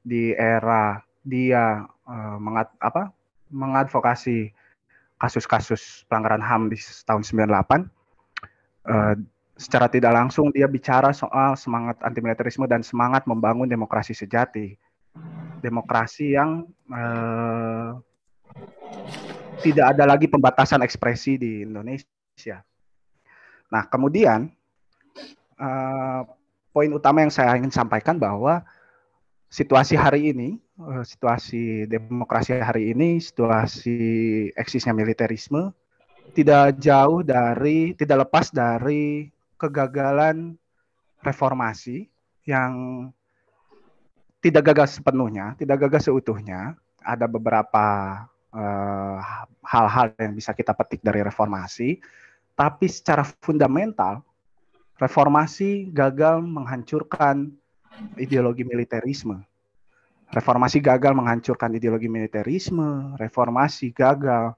di era dia uh, mengad, apa, mengadvokasi kasus-kasus pelanggaran HAM di tahun 98 uh, eh, secara tidak langsung dia bicara soal semangat antimilitarisme dan semangat membangun demokrasi sejati. Demokrasi yang uh, tidak ada lagi pembatasan ekspresi di Indonesia. Nah, kemudian uh, poin utama yang saya ingin sampaikan bahwa situasi hari ini Eh, situasi demokrasi hari ini, situasi eksisnya militerisme tidak jauh dari tidak lepas dari kegagalan reformasi yang tidak gagal sepenuhnya, tidak gagal seutuhnya. Ada beberapa eh, hal-hal uh, yang bisa kita petik dari reformasi, tapi secara fundamental reformasi gagal menghancurkan ideologi militerisme Reformasi gagal menghancurkan ideologi militerisme, reformasi gagal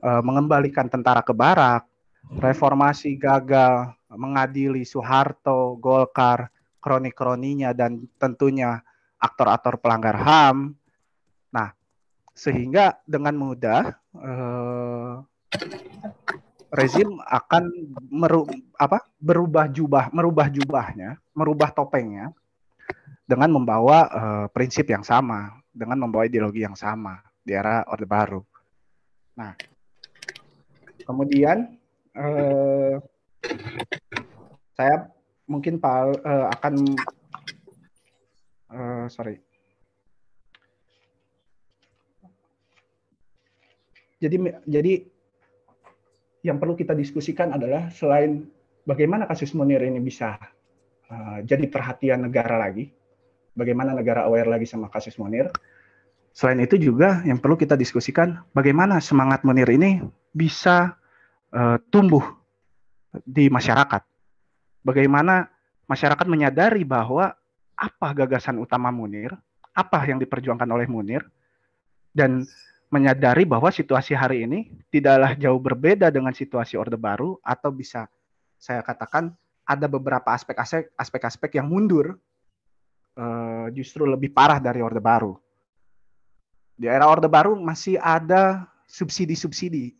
e, mengembalikan tentara ke barak, hmm. reformasi gagal eh, mengadili Soeharto, Golkar, kroni-kroninya dan tentunya aktor-aktor pelanggar HAM. Nah, sehingga dengan mudah e, rezim akan meru, apa berubah jubah merubah jubahnya merubah topengnya dengan membawa uh, prinsip yang sama, dengan membawa ideologi yang sama di era Orde Baru. Nah, kemudian uh, saya mungkin uh, akan uh, sorry. Jadi jadi yang perlu kita diskusikan adalah selain bagaimana kasus Munir ini bisa uh, jadi perhatian negara lagi, bagaimana negara aware lagi sama kasus Munir. Selain itu juga yang perlu kita diskusikan bagaimana semangat Munir ini bisa uh, tumbuh di masyarakat. Bagaimana masyarakat menyadari bahwa apa gagasan utama Munir, apa yang diperjuangkan oleh Munir, dan menyadari bahwa situasi hari ini tidaklah jauh berbeda dengan situasi Orde Baru atau bisa saya katakan ada beberapa aspek-aspek aspek-aspek yang mundur uh, justru lebih parah dari Orde Baru. Di era Orde Baru masih ada subsidi-subsidi,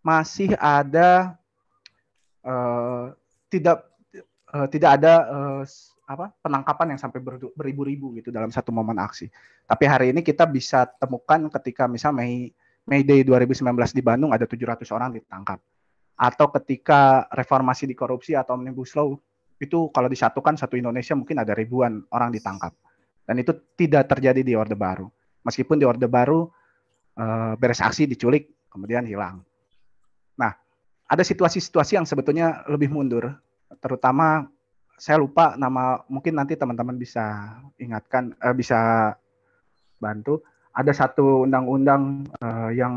masih ada uh, tidak uh, tidak ada uh, apa penangkapan yang sampai beribu-ribu gitu dalam satu momen aksi. Tapi hari ini kita bisa temukan ketika misalnya Mei Mei Day 2019 di Bandung ada 700 orang ditangkap. Atau ketika reformasi di korupsi atau Omnibus Law itu kalau disatukan satu Indonesia mungkin ada ribuan orang ditangkap. Dan itu tidak terjadi di Orde Baru. Meskipun di Orde Baru eh, beres aksi diculik kemudian hilang. Nah, ada situasi-situasi yang sebetulnya lebih mundur, terutama saya lupa nama mungkin nanti teman-teman bisa ingatkan eh, bisa bantu. Ada satu undang-undang eh, yang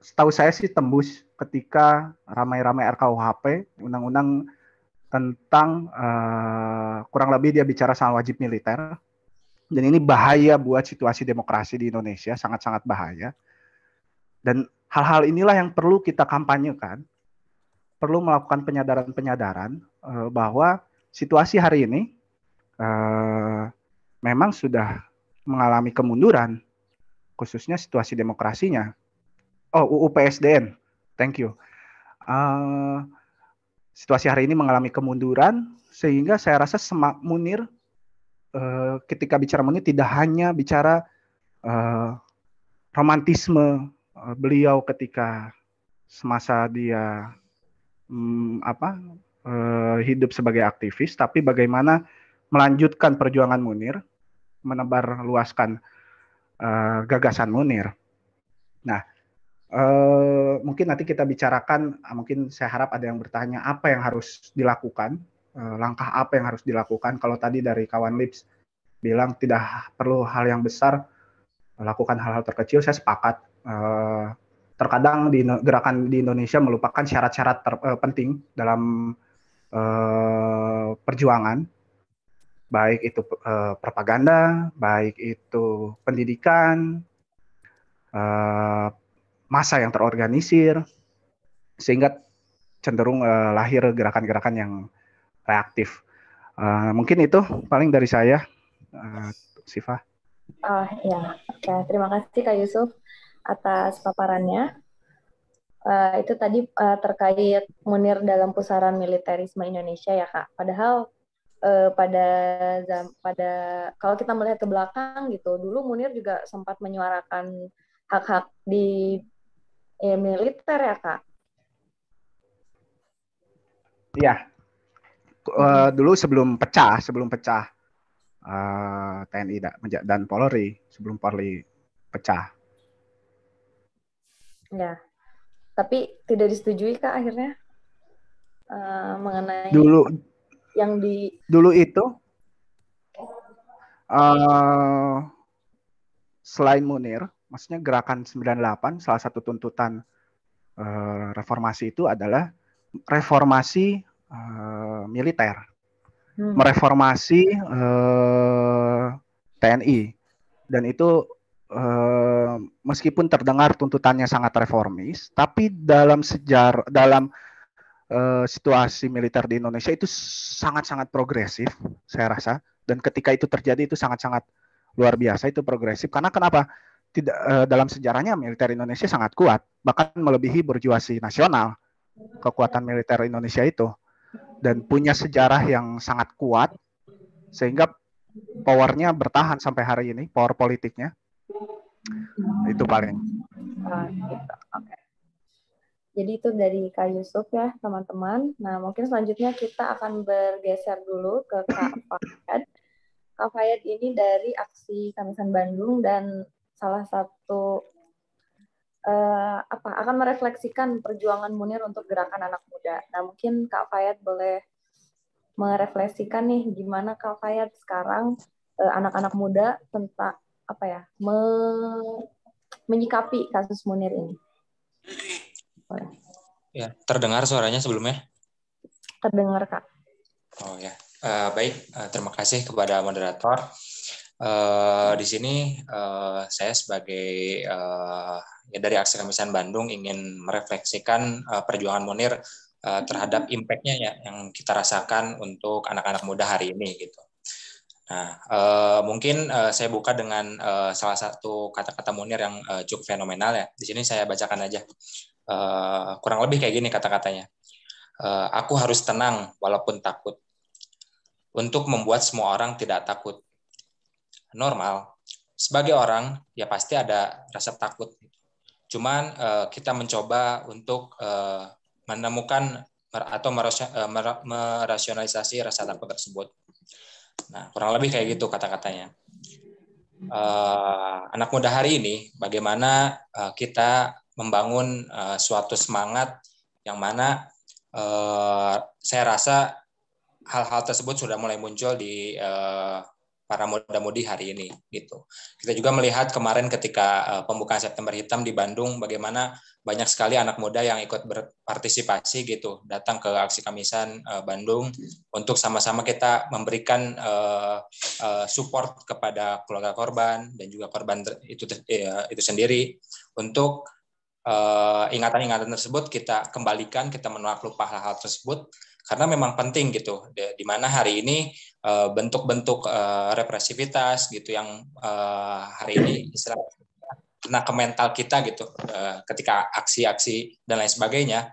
setahu saya sih tembus ketika ramai-ramai RKUHP, undang-undang tentang uh, kurang lebih dia bicara soal wajib militer dan ini bahaya buat situasi demokrasi di Indonesia sangat-sangat bahaya dan hal-hal inilah yang perlu kita kampanyekan perlu melakukan penyadaran-penyadaran uh, bahwa situasi hari ini uh, memang sudah mengalami kemunduran khususnya situasi demokrasinya oh UU thank you uh, situasi hari ini mengalami kemunduran sehingga saya rasa semak Munir uh, ketika bicara Munir tidak hanya bicara uh, romantisme uh, beliau ketika semasa dia um, apa uh, hidup sebagai aktivis tapi bagaimana melanjutkan perjuangan Munir menebar luaskan uh, gagasan Munir. Nah, Eh, mungkin nanti kita bicarakan, eh, mungkin saya harap ada yang bertanya apa yang harus dilakukan, uh, langkah apa yang harus dilakukan. Kalau tadi dari kawan Lips bilang tidak perlu hal yang besar, lakukan hal-hal terkecil, saya sepakat. Uh, terkadang di gerakan di Indonesia melupakan syarat-syarat penting dalam perjuangan, baik itu propaganda, baik itu pendidikan, masa yang terorganisir sehingga cenderung uh, lahir gerakan-gerakan yang reaktif. Uh, mungkin itu paling dari saya, uh, Siva. Uh, ya, oke. Terima kasih Kak Yusuf atas paparannya. Uh, itu tadi uh, terkait Munir dalam pusaran militerisme Indonesia ya kak. Padahal uh, pada pada kalau kita melihat ke belakang gitu, dulu Munir juga sempat menyuarakan hak-hak di eh, militer ya kak? Iya. Uh, dulu sebelum pecah, sebelum pecah uh, eh, TNI dan Polri, sebelum Polri pecah. Ya, tapi tidak disetujui kak akhirnya uh, mengenai dulu yang di dulu itu uh, selain Munir maksudnya gerakan 98 salah satu tuntutan uh, reformasi itu adalah reformasi uh, militer, hmm. mereformasi uh, eh, TNI, dan itu uh, meskipun terdengar tuntutannya sangat reformis, tapi dalam sejarah dalam uh, situasi militer di Indonesia itu sangat-sangat progresif, saya rasa. Dan ketika itu terjadi itu sangat-sangat luar biasa itu progresif. Karena kenapa? tidak uh, dalam sejarahnya militer Indonesia sangat kuat, bahkan melebihi berjuasi nasional kekuatan militer Indonesia itu dan punya sejarah yang sangat kuat sehingga powernya bertahan sampai hari ini power politiknya itu paling ah, gitu. jadi itu dari Kak Yusuf ya teman-teman nah mungkin selanjutnya kita akan bergeser dulu ke Kak Fayad Kak Fayad ini dari aksi Kamisan Bandung dan salah satu uh, apa akan merefleksikan perjuangan Munir untuk gerakan anak muda. Nah mungkin Kak Fayat boleh merefleksikan nih gimana Kak Fayat sekarang eh, anak-anak uh, muda tentang apa ya me menyikapi kasus Munir ini. Ya terdengar suaranya sebelumnya? Terdengar kak. Oh ya uh, baik uh, terima kasih kepada moderator. Eh, di sini uh, saya sebagai uh, ya dari Aksi Kemisan Bandung ingin merefleksikan uh, perjuangan Munir uh, terhadap mm-hmm. impact-nya ya yang kita rasakan untuk anak-anak muda hari ini gitu. Nah, uh, mungkin uh, saya buka dengan uh, salah satu kata-kata Munir yang uh, cukup fenomenal ya. Di sini saya bacakan aja. Uh, kurang lebih kayak gini kata-katanya. Uh, aku harus tenang walaupun takut. Untuk membuat semua orang tidak takut normal sebagai orang ya pasti ada rasa takut cuman uh, kita mencoba untuk uh, menemukan atau eh, merasionalisasi rasa takut tersebut nah kurang lebih kayak gitu kata-katanya uh, anak muda hari ini bagaimana uh, kita membangun uh, suatu semangat yang mana uh, saya rasa hal-hal tersebut sudah mulai muncul di uh, para muda-mudi hari ini gitu. Kita juga melihat kemarin ketika uh, pembukaan September Hitam di Bandung bagaimana banyak sekali anak muda yang ikut berpartisipasi gitu, datang ke aksi kamisan uh, Bandung untuk sama-sama kita memberikan uh, uh, support kepada keluarga korban dan juga korban itu uh, itu sendiri untuk ingatan-ingatan uh, ingatan -ingatan tersebut kita kembalikan, kita menolak lupa hal-hal tersebut karena memang penting gitu di mana hari ini eh, bentuk-bentuk eh, represivitas gitu yang eh, hari ini kena ke mental kita gitu ketika aksi-aksi dan lain sebagainya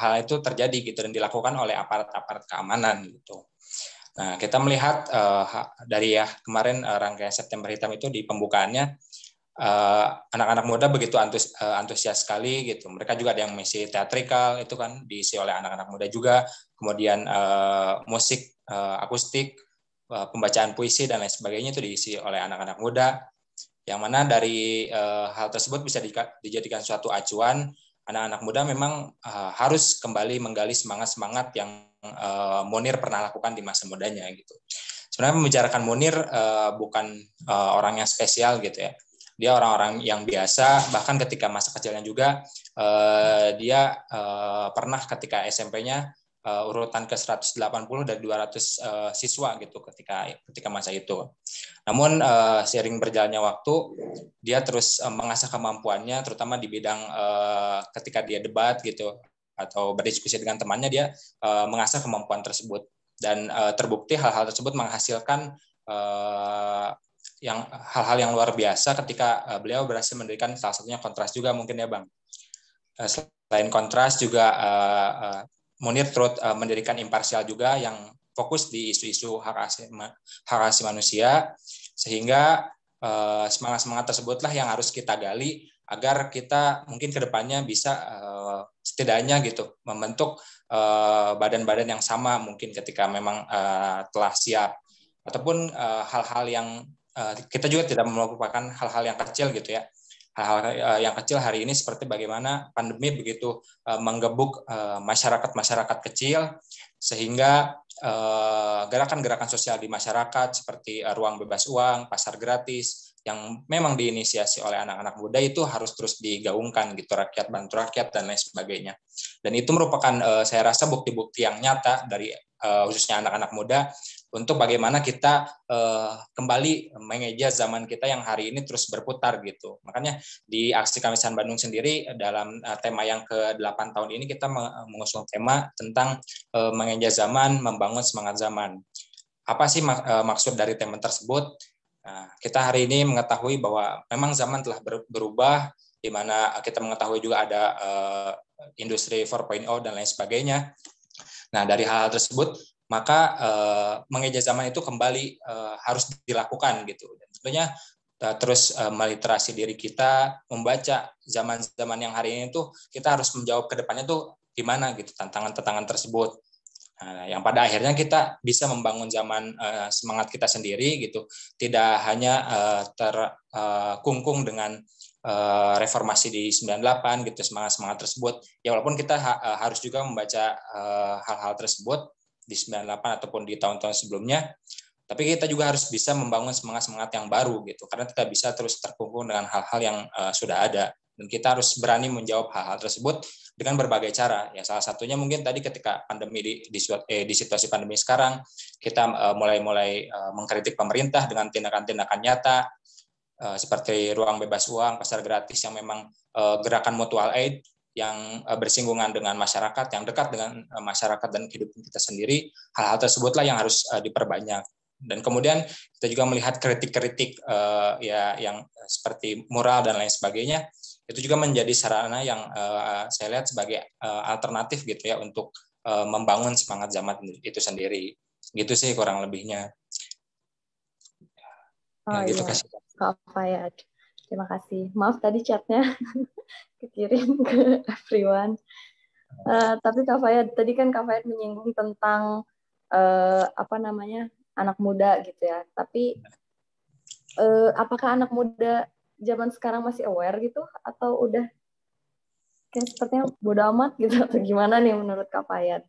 hal itu terjadi gitu dan dilakukan oleh aparat-aparat keamanan gitu. Nah, kita melihat dari ya kemarin rangkaian September Hitam itu di pembukaannya Eh, anak-anak uh, muda begitu antus, uh, eh, antusias sekali gitu. Mereka juga ada yang mengisi teatrikal itu kan diisi oleh anak-anak muda juga. Kemudian uh, musik uh, akustik, uh, pembacaan puisi dan lain sebagainya itu diisi oleh anak-anak muda. Yang mana dari uh, hal tersebut bisa di, dijadikan suatu acuan anak-anak muda memang uh, harus kembali menggali semangat-semangat yang uh, Monir pernah lakukan di masa mudanya gitu. Sebenarnya membicarakan Munir uh, bukan uh, orang yang spesial gitu ya dia orang-orang yang biasa bahkan ketika masa kecilnya juga uh, dia uh, pernah ketika SMP-nya uh, eh, urutan ke 180 dari 200 uh, siswa gitu ketika ketika masa itu. Namun uh, seiring berjalannya waktu dia terus uh, mengasah kemampuannya terutama di bidang uh, ketika dia debat gitu atau berdiskusi dengan temannya dia uh, mengasah kemampuan tersebut dan uh, terbukti hal-hal tersebut menghasilkan yang hal-hal yang luar biasa ketika eh, beliau berhasil mendirikan salah satunya kontras juga mungkin ya bang. Eh, selain kontras juga uh, uh, Munir terus mendirikan imparsial juga yang fokus di isu-isu hak asasi hak asasi manusia sehingga semangat-semangat tersebutlah yang harus kita gali agar kita mungkin kedepannya bisa setidaknya gitu membentuk badan-badan yang sama mungkin ketika memang telah siap ataupun hal-hal yang Eh, kita juga tidak melakukan hal-hal yang kecil gitu ya hal-hal eh, yang kecil hari ini seperti bagaimana pandemi begitu eh, menggebuk masyarakat-masyarakat kecil sehingga gerakan-gerakan sosial di masyarakat seperti ruang bebas uang, pasar gratis yang memang diinisiasi oleh anak-anak muda itu harus terus digaungkan gitu rakyat bantu rakyat dan lain sebagainya. Dan itu merupakan saya rasa bukti-bukti yang nyata dari khususnya anak-anak muda untuk bagaimana kita uh, kembali mengeja zaman kita yang hari ini terus berputar gitu. Makanya di aksi Kamisan Bandung sendiri dalam uh, tema yang ke-8 tahun ini kita eh, mengusung tema tentang uh, mengeja zaman, membangun semangat zaman. Apa sih mak uh, maksud dari tema tersebut? Nah, kita hari ini mengetahui bahwa memang zaman telah ber berubah di mana kita mengetahui juga ada uh, industri 4.0 dan lain sebagainya. Nah, dari hal-hal tersebut maka eh, mengeja zaman itu kembali eh, harus dilakukan gitu. Dan tentunya eh, terus eh, meliterasi diri kita, membaca zaman-zaman yang hari ini tuh kita harus menjawab ke depannya tuh gimana gitu tantangan-tantangan tersebut. Nah, yang pada akhirnya kita bisa membangun zaman eh, semangat kita sendiri gitu, tidak hanya eh, terkungkung eh, dengan eh, reformasi di 98 gitu semangat-semangat tersebut. Ya walaupun kita ha harus juga membaca hal-hal uh, hal -hal tersebut di 98 ataupun di tahun-tahun sebelumnya tapi kita juga harus bisa membangun semangat-semangat yang baru gitu karena kita bisa terus terkungkung dengan hal-hal yang uh, sudah ada dan kita harus berani menjawab hal-hal tersebut dengan berbagai cara ya salah satunya mungkin tadi ketika pandemi di di, eh, di situasi pandemi sekarang kita eh, mulai-mulai uh, uh, mengkritik pemerintah dengan tindakan-tindakan nyata uh, seperti ruang bebas uang pasar gratis yang memang gerakan mutual aid yang eh, bersinggungan dengan masyarakat, yang dekat dengan eh, masyarakat dan kehidupan kita sendiri, hal-hal tersebutlah yang harus eh, diperbanyak. Dan kemudian kita juga melihat kritik-kritik ya yang seperti moral dan lain sebagainya, itu juga menjadi sarana yang saya lihat sebagai alternatif gitu ya untuk membangun semangat zaman itu sendiri. Gitu sih kurang lebihnya. Oh, nah, gitu iya. kasih. Oh, iya. Terima kasih. Maaf tadi chatnya kekirim ke everyone. Uh, tapi Kak Fayad, tadi kan Kak Fayad menyinggung tentang uh, apa namanya anak muda gitu ya. Tapi uh, apakah anak muda zaman sekarang masih aware gitu atau udah kayak sepertinya bodoh amat gitu atau gimana nih menurut Kak Fayad?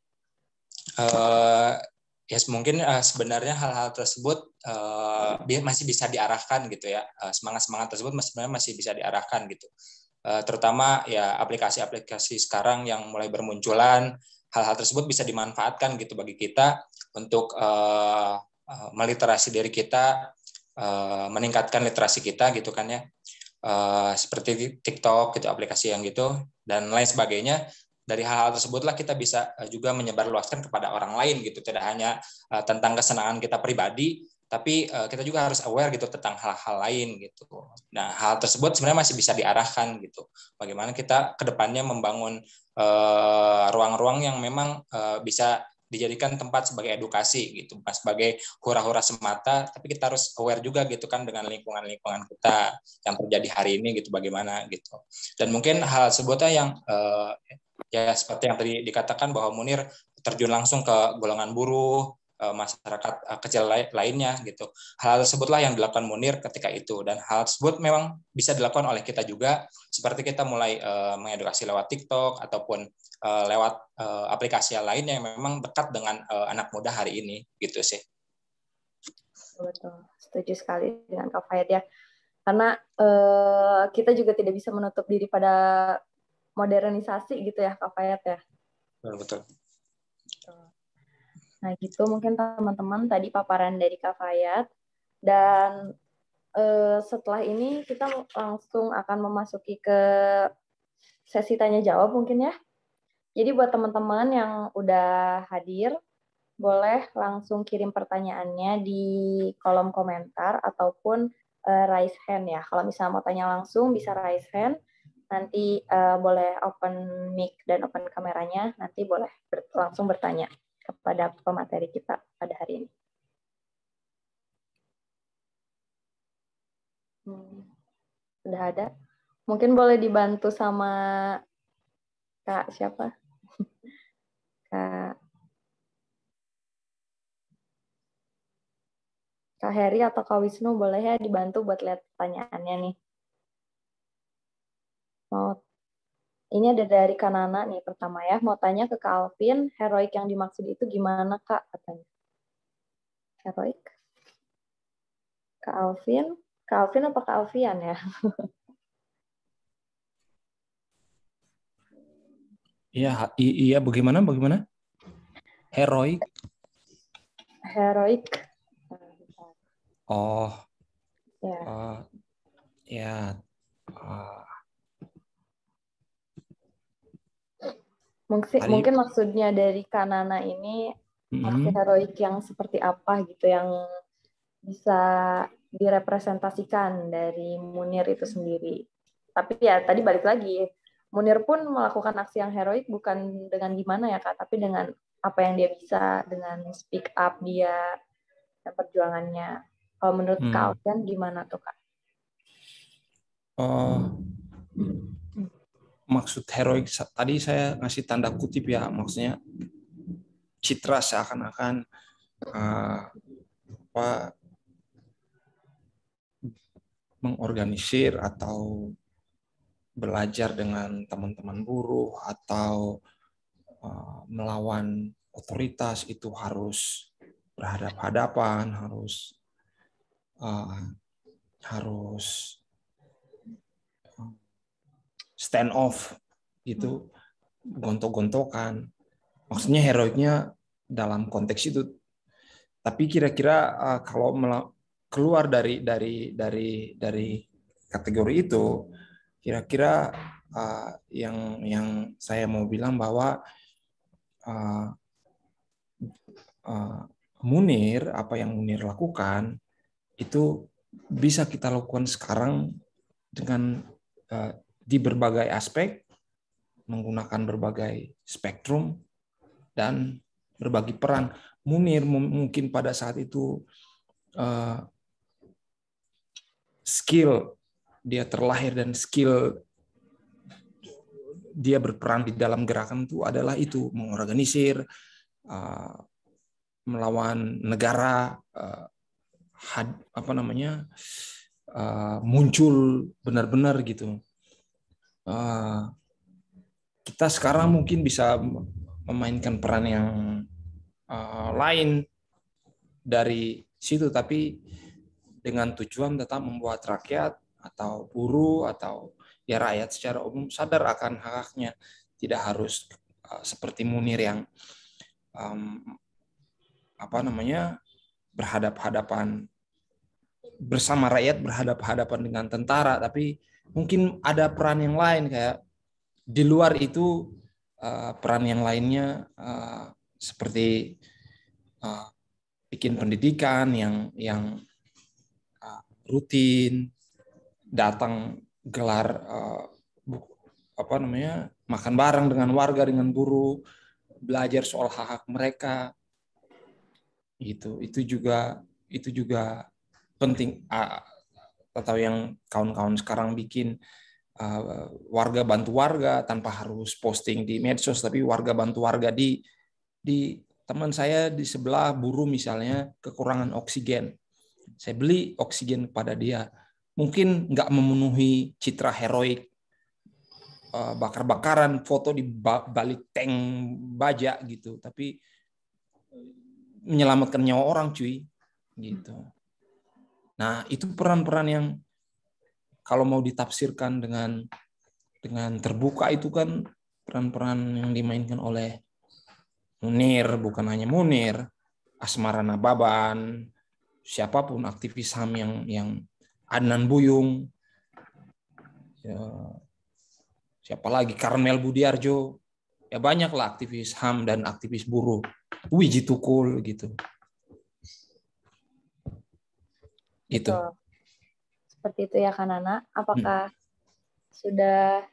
Uh, ya mungkin uh, sebenarnya hal-hal tersebut uh, masih bisa diarahkan gitu ya semangat eh, semangat-semangat tersebut sebenarnya masih bisa diarahkan gitu uh, terutama ya aplikasi-aplikasi sekarang yang mulai bermunculan hal-hal tersebut bisa dimanfaatkan gitu bagi kita untuk uh, meliterasi diri kita uh, meningkatkan literasi kita gitu kan ya uh, seperti TikTok gitu aplikasi yang gitu dan lain sebagainya dari hal-hal tersebutlah kita bisa eh, juga menyebarluaskan kepada orang lain gitu tidak hanya eh, tentang kesenangan kita pribadi tapi eh, kita juga harus aware gitu tentang hal-hal lain gitu nah hal tersebut sebenarnya masih bisa diarahkan gitu bagaimana kita kedepannya membangun ruang-ruang yang memang bisa dijadikan tempat sebagai edukasi gitu sebagai hura-hura semata tapi kita harus aware juga gitu kan dengan lingkungan-lingkungan kita yang terjadi hari ini gitu bagaimana gitu dan mungkin hal sebutnya yang uh, ya seperti yang tadi dikatakan bahwa Munir terjun langsung ke golongan buruh, eh, masyarakat eh, kecil lainnya gitu. Hal tersebutlah yang dilakukan Munir ketika itu dan hal tersebut memang bisa dilakukan oleh kita juga seperti kita mulai uh, mengedukasi lewat TikTok ataupun uh, lewat uh, aplikasi yang lain yang memang dekat dengan uh, anak muda hari ini gitu sih. Betul, setuju sekali dengan Kak Fahid ya. Karena uh, kita juga tidak bisa menutup diri pada modernisasi gitu ya Kak Fayat ya. Betul. Nah gitu mungkin teman-teman tadi paparan dari Kak Fayat dan eh, setelah ini kita langsung akan memasuki ke sesi tanya jawab mungkin ya. Jadi buat teman-teman yang udah hadir boleh langsung kirim pertanyaannya di kolom komentar ataupun uh, raise hand ya. Kalau misalnya mau tanya langsung bisa raise hand nanti uh, boleh open mic dan open kameranya, nanti boleh ber langsung bertanya kepada pemateri kita pada hari ini. Hmm, sudah ada? Mungkin boleh dibantu sama Kak siapa? Kak Kak Heri atau Kak Wisnu boleh ya dibantu buat lihat pertanyaannya nih mau oh. ini ada dari Kanana nih pertama ya, mau tanya ke Calvin, heroik yang dimaksud itu gimana kak katanya? Heroik? Calvin? Calvin apa Calvin ya? Iya, iya bagaimana bagaimana? Heroik. Heroik. Oh. Ya. Uh, ya. Uh, Mungkin Ali. mungkin maksudnya dari Kanana ini mm-hmm. aksi heroik yang seperti apa gitu yang bisa direpresentasikan dari Munir itu sendiri. Tapi ya tadi balik lagi Munir pun melakukan aksi yang heroik bukan dengan gimana ya kak, tapi dengan apa yang dia bisa, dengan speak up dia dan perjuangannya. Kalau menurut hmm. gimana tuh kak? Oh, maksud heroik tadi saya ngasih tanda kutip ya maksudnya citra seakan-akan uh, apa mengorganisir atau belajar dengan teman-teman buruh atau eh, melawan otoritas itu harus berhadap-hadapan harus eh, harus stand off gitu hmm. gontok-gontokan maksudnya heroiknya dalam konteks itu tapi kira-kira uh, kalau keluar dari dari dari dari kategori itu kira-kira uh, yang yang saya mau bilang bahwa uh, uh, Munir apa yang Munir lakukan itu bisa kita lakukan sekarang dengan di berbagai aspek, menggunakan berbagai spektrum, dan berbagi peran. Munir mungkin pada saat itu eh, skill dia terlahir dan skill dia berperan di dalam gerakan itu adalah itu mengorganisir eh, melawan negara eh, apa namanya muncul benar-benar gitu Eh, kita sekarang mungkin bisa memainkan peran yang uh, lain dari situ, tapi dengan tujuan tetap membuat rakyat atau buruh atau ya rakyat secara umum sadar akan hak-haknya, tidak harus eh, seperti Munir yang um, apa namanya berhadap-hadapan bersama rakyat berhadap-hadapan dengan tentara, tapi mungkin ada peran yang lain kayak di luar itu uh, peran yang lainnya uh, seperti uh, bikin pendidikan yang yang uh, rutin datang gelar uh, apa namanya makan bareng dengan warga dengan buruh belajar soal hak hak mereka itu itu juga itu juga penting uh, atau yang kawan-kawan sekarang bikin uh, warga bantu warga tanpa harus posting di medsos tapi warga bantu warga di di teman saya di sebelah buruh misalnya kekurangan oksigen saya beli oksigen kepada dia mungkin nggak memenuhi citra heroik uh, bakar-bakaran foto di balik tank baja gitu tapi menyelamatkan nyawa orang cuy gitu Nah, itu peran-peran yang kalau mau ditafsirkan dengan dengan terbuka itu kan peran-peran yang dimainkan oleh Munir, bukan hanya Munir, Asmara Nababan, siapapun aktivis HAM yang yang Adnan Buyung, ya, siapa lagi Karmel Budiarjo, ya banyaklah aktivis HAM dan aktivis buruh, Wiji Tukul gitu. Itu. Seperti itu ya Kak Nana. Apakah hmm. sudah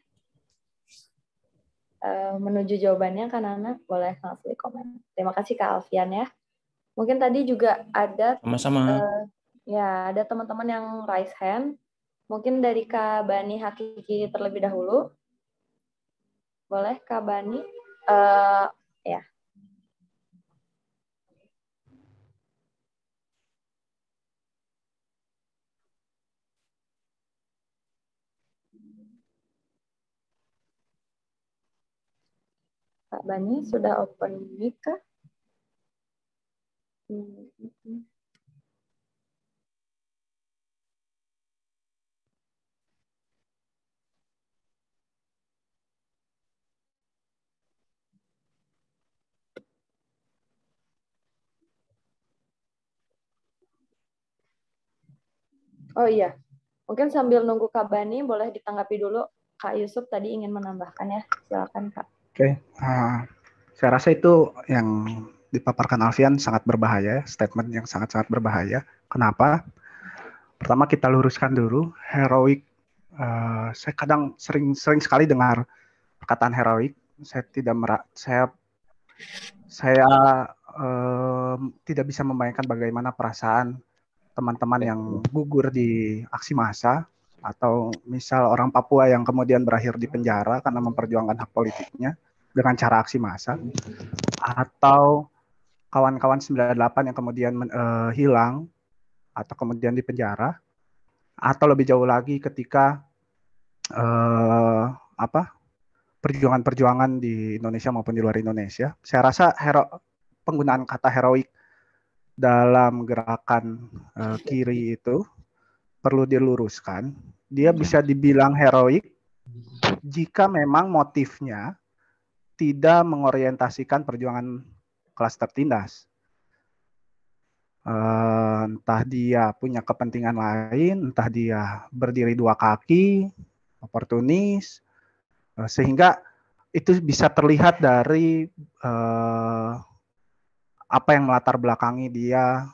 eh, menuju jawabannya Kak Nana? Boleh langsung di komen. Terima kasih Kak Alfian ya. Mungkin tadi juga ada sama-sama. Uh, ya, ada teman-teman yang raise hand. Mungkin dari Kak Bani Hakiki terlebih dahulu. Boleh Kak Bani? Uh, ya. Kak Bani sudah open mic kah? Oh iya, mungkin sambil nunggu Kak Bani boleh ditanggapi dulu Kak Yusuf tadi ingin menambahkan ya. Silakan Kak. Oke, okay. uh, saya rasa itu yang dipaparkan Alfian sangat berbahaya, statement yang sangat-sangat berbahaya. Kenapa? Pertama kita luruskan dulu heroik. Uh, eh, saya kadang sering-sering sekali dengar perkataan heroik. Saya tidak merak, saya saya uh, tidak bisa membayangkan bagaimana perasaan teman-teman yang gugur di aksi massa atau misal orang Papua yang kemudian berakhir di penjara karena memperjuangkan hak politiknya dengan cara aksi massa atau kawan-kawan 98 yang kemudian uh, hilang atau kemudian di penjara atau lebih jauh lagi ketika uh, apa perjuangan-perjuangan di Indonesia maupun di luar Indonesia saya rasa hero penggunaan kata heroik dalam gerakan uh, kiri itu perlu diluruskan. Dia iya. bisa dibilang heroik jika memang motifnya tidak mengorientasikan perjuangan kelas tertindas. Eh, entah dia punya kepentingan lain, entah dia berdiri dua kaki, oportunis, eh, sehingga itu bisa terlihat dari eh, apa yang melatar belakangi dia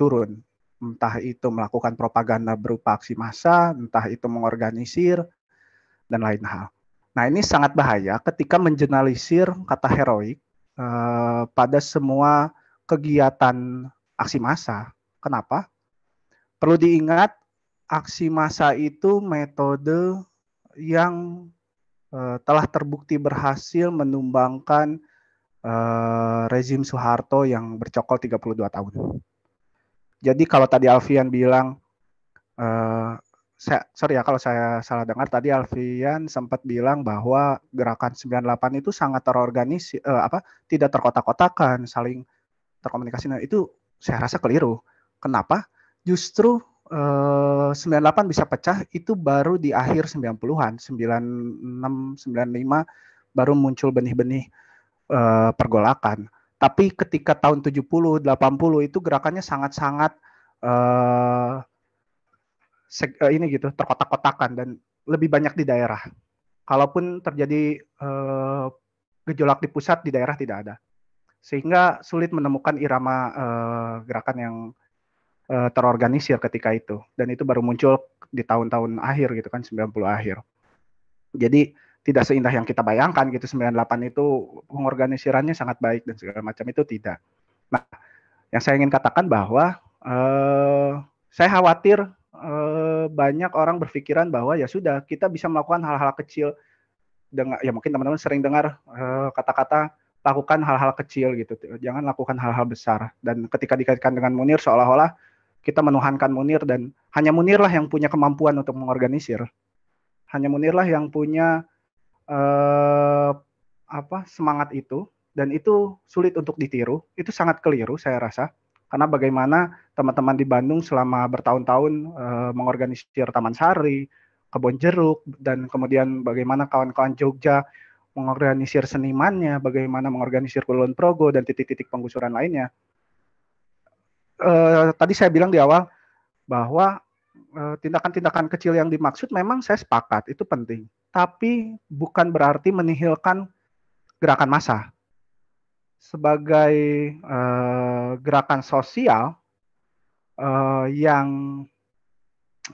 turun entah itu melakukan propaganda berupa aksi massa, entah itu mengorganisir, dan lain hal. Nah ini sangat bahaya ketika menjurnalisir kata heroik eh, pada semua kegiatan aksi massa. Kenapa? Perlu diingat aksi massa itu metode yang eh, telah terbukti berhasil menumbangkan eh, rezim Soeharto yang bercokol 32 tahun. Jadi kalau tadi Alfian bilang, uh, saya, sorry ya kalau saya salah dengar tadi Alfian sempat bilang bahwa gerakan 98 itu sangat terorganis, uh, eh, apa tidak terkotak-kotakan, saling terkomunikasi. Nah itu saya rasa keliru. Kenapa? Justru eh, uh, 98 bisa pecah itu baru di akhir 90-an, 96, 95 baru muncul benih-benih uh, pergolakan tapi ketika tahun 70, 80 itu gerakannya sangat-sangat uh, uh, ini gitu, terkotak-kotakan dan lebih banyak di daerah. Kalaupun terjadi uh, gejolak di pusat di daerah tidak ada. Sehingga sulit menemukan irama uh, gerakan yang uh, terorganisir ketika itu dan itu baru muncul di tahun-tahun akhir gitu kan 90 akhir. Jadi tidak seindah yang kita bayangkan gitu 98 itu pengorganisirannya sangat baik dan segala macam itu tidak. Nah, yang saya ingin katakan bahwa eh, saya khawatir eh, banyak orang berpikiran bahwa ya sudah kita bisa melakukan hal-hal kecil dengan ya mungkin teman-teman sering dengar kata eh, kata-kata lakukan hal-hal kecil gitu. Jangan lakukan hal-hal besar dan ketika dikaitkan dengan Munir seolah-olah kita menuhankan Munir dan hanya Munirlah yang punya kemampuan untuk mengorganisir. Hanya Munirlah yang punya eh, apa semangat itu dan itu sulit untuk ditiru. Itu sangat keliru saya rasa karena bagaimana teman-teman di Bandung selama bertahun-tahun eh, mengorganisir Taman Sari, kebun Jeruk dan kemudian bagaimana kawan-kawan Jogja mengorganisir senimannya, bagaimana mengorganisir Kulon Progo dan titik-titik penggusuran lainnya. Eh, tadi saya bilang di awal bahwa eh, tindakan-tindakan kecil yang dimaksud memang saya sepakat itu penting tapi bukan berarti menihilkan gerakan massa. Sebagai uh, gerakan sosial uh, yang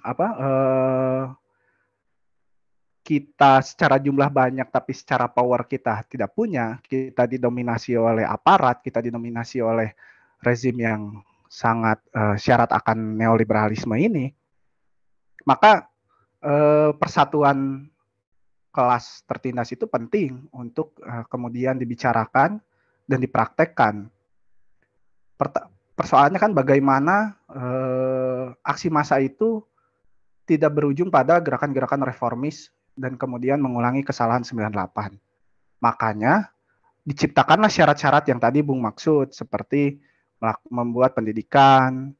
apa uh, kita secara jumlah banyak tapi secara power kita tidak punya, kita didominasi oleh aparat, kita didominasi oleh rezim yang sangat uh, syarat akan neoliberalisme ini, maka uh, persatuan kelas tertindas itu penting untuk eh, kemudian dibicarakan dan dipraktekkan. persoalannya kan bagaimana uh, aksi massa itu tidak berujung pada gerakan-gerakan reformis dan kemudian mengulangi kesalahan 98. Makanya diciptakanlah syarat-syarat yang tadi Bung maksud seperti membuat pendidikan,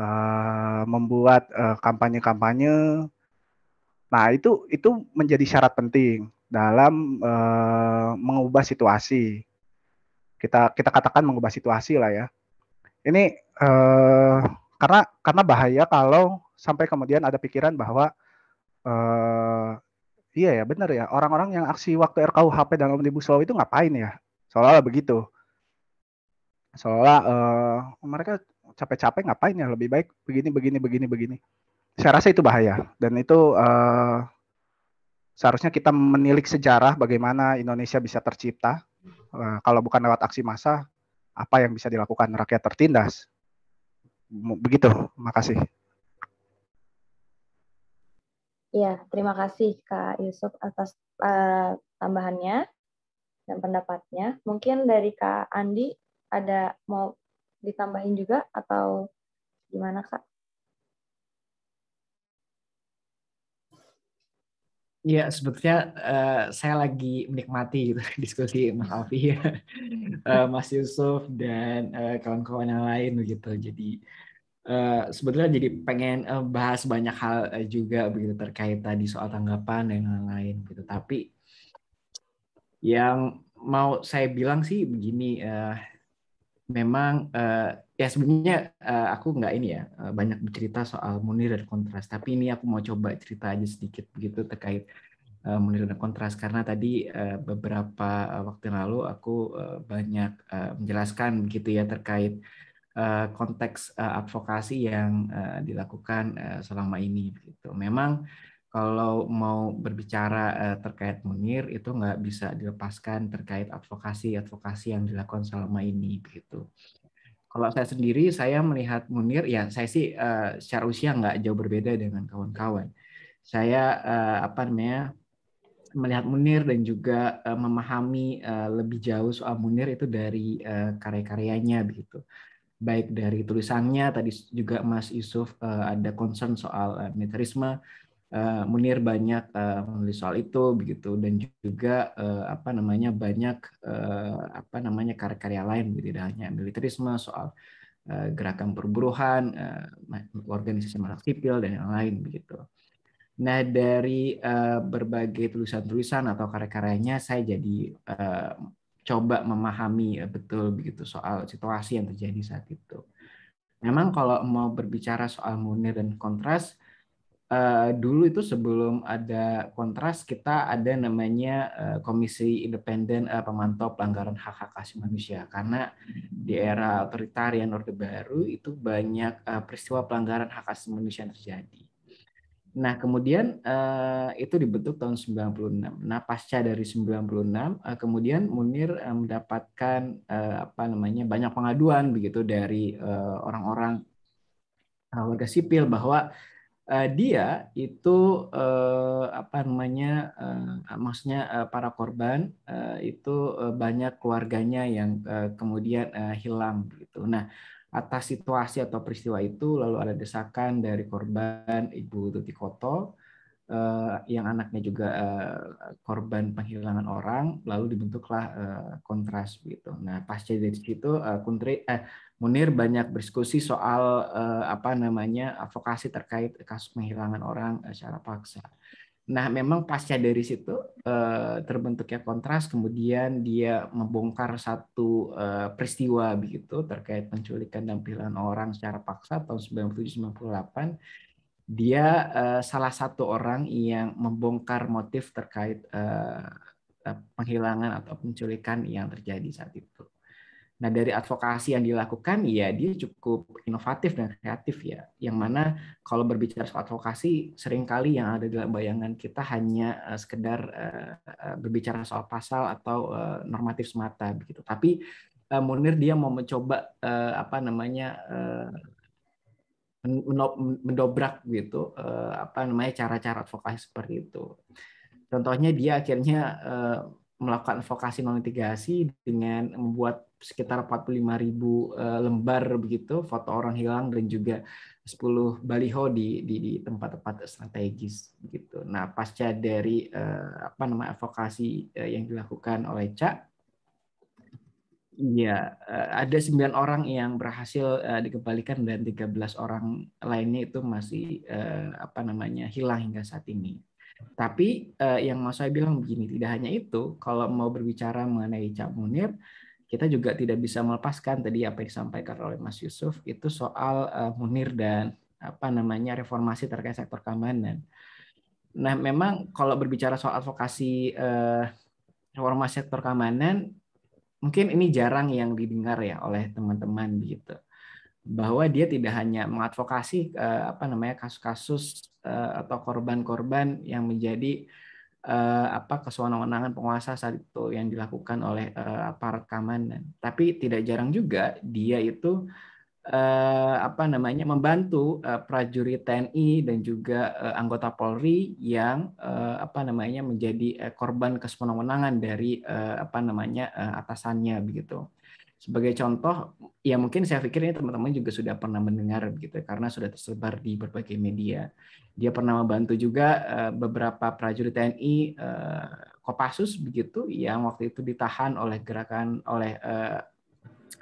uh, membuat kampanye-kampanye, uh, Nah, itu itu menjadi syarat penting dalam uh, mengubah situasi. Kita kita katakan mengubah situasi lah ya. Ini uh, karena karena bahaya kalau sampai kemudian ada pikiran bahwa uh, iya ya benar ya orang-orang yang aksi waktu RKUHP dan Omnibus Law itu ngapain ya? Seolah-olah begitu. Seolah uh, mereka capek-capek ngapain ya lebih baik begini begini begini begini saya rasa itu bahaya dan itu uh, seharusnya kita menilik sejarah bagaimana Indonesia bisa tercipta uh, kalau bukan lewat aksi massa apa yang bisa dilakukan rakyat tertindas begitu makasih ya terima kasih Kak Yusuf atas uh, tambahannya dan pendapatnya mungkin dari Kak Andi ada mau ditambahin juga atau gimana Kak Iya, sebetulnya uh, saya lagi menikmati gitu diskusi Mas Alfi ya, uh, Mas Yusuf dan, eh, kawan-kawan yang lain begitu. Jadi, uh, sebetulnya jadi pengen, uh, bahas banyak hal, uh, juga begitu terkait tadi soal tanggapan dan lain-lain gitu. Tapi yang mau saya bilang sih begini, uh, memang, uh, ya sebenarnya eh, aku nggak ini ya eh, banyak bercerita soal Munir dan Kontras tapi ini aku mau coba cerita aja sedikit begitu terkait eh, Munir dan Kontras karena tadi beberapa waktu yang lalu aku banyak menjelaskan begitu ya terkait konteks advokasi yang dilakukan selama ini begitu memang kalau mau berbicara terkait Munir itu nggak bisa dilepaskan terkait advokasi advokasi yang dilakukan selama ini begitu. Kalau saya sendiri, saya melihat Munir, ya saya sih uh, secara usia nggak jauh berbeda dengan kawan-kawan. Saya uh, apa namanya melihat Munir dan juga uh, memahami uh, lebih jauh soal Munir itu dari uh, karya-karyanya begitu. Baik dari tulisannya tadi juga Mas Yusuf uh, ada concern soal uh, militarisme, Eh, Munir banyak uh, menulis soal itu begitu dan juga eh, apa namanya banyak apa namanya karya-karya lain gitu tidak hanya militerisme soal gerakan perburuhan organisasi masyarakat sipil dan yang lain begitu. Nah dari berbagai tulisan-tulisan atau karya-karyanya saya jadi coba memahami uh, betul begitu soal situasi yang terjadi saat itu. Memang kalau mau berbicara soal Munir dan kontras, uh, dulu itu sebelum ada kontras kita ada namanya uh, Komisi Independen uh, Pemantau Pelanggaran Hak Hak Asasi Manusia karena di hmm. era otoritarian Orde Baru itu banyak uh, peristiwa pelanggaran hak asasi manusia yang terjadi. Nah, kemudian itu dibentuk tahun 96. Nah, pasca dari 96 uh, kemudian Munir mendapatkan apa namanya banyak pengaduan begitu dari orang-orang warga sipil bahwa uh, dia itu uh, apa namanya uh, maksudnya uh, para korban uh, itu uh, banyak keluarganya yang uh, kemudian uh, hilang gitu. Nah, atas situasi atau peristiwa itu lalu ada desakan dari korban Ibu Tuti Koto uh, yang anaknya juga uh, korban penghilangan orang lalu dibentuklah uh, kontras gitu. Nah, pasca dari situ uh, kontri uh, Munir banyak berdiskusi soal eh, apa namanya advokasi terkait kasus penghilangan orang eh, secara paksa. Nah, memang pasca dari situ eh, terbentuknya kontras, kemudian dia membongkar satu eh, peristiwa begitu terkait penculikan dan pilihan orang secara paksa tahun 1998. Dia eh, salah satu orang yang membongkar motif terkait eh, eh penghilangan atau penculikan yang terjadi saat itu. Nah, dari advokasi yang dilakukan, ya dia cukup inovatif dan kreatif ya. Yang mana kalau berbicara soal advokasi, seringkali yang ada dalam bayangan kita hanya uh, sekedar eh, eh, berbicara soal pasal atau normatif semata begitu. Tapi Munir dia mau mencoba apa namanya mendobrak gitu apa namanya cara-cara advokasi seperti itu. Contohnya dia akhirnya melakukan vokasi non mitigasi dengan membuat sekitar 45 ribu eh, lembar begitu foto orang hilang dan juga 10 baliho di di, tempat-tempat strategis begitu. Nah pasca dari eh, apa nama vokasi eh, yang dilakukan oleh Cak, ya ada sembilan orang yang berhasil dikembalikan dan 13 orang lainnya itu masih apa namanya hilang hingga saat ini. Tapi eh, yang Mas saya bilang begini, tidak hanya itu, kalau mau berbicara mengenai Cak Munir, kita juga tidak bisa melepaskan tadi apa yang disampaikan oleh Mas Yusuf itu soal eh, Munir dan apa namanya reformasi terkait sektor keamanan. Nah, memang kalau berbicara soal advokasi eh, reformasi sektor keamanan, mungkin ini jarang yang didengar ya oleh teman-teman gitu bahwa dia tidak hanya mengadvokasi uh, apa namanya kasus-kasus uh, atau korban-korban yang menjadi uh, apa kesewenang-wenangan penguasa saat itu yang dilakukan oleh uh, aparat keamanan, tapi tidak jarang juga dia itu eh, apa namanya membantu eh, prajurit TNI dan juga eh, anggota Polri yang eh, apa namanya menjadi eh, korban kesewenang-wenangan dari eh, apa namanya eh, atasannya begitu. Sebagai contoh, ya mungkin saya pikir ini teman-teman juga sudah pernah mendengar begitu karena sudah tersebar di berbagai media. Dia pernah membantu juga eh, beberapa prajurit TNI eh, Kopassus begitu yang waktu itu ditahan oleh gerakan oleh eh,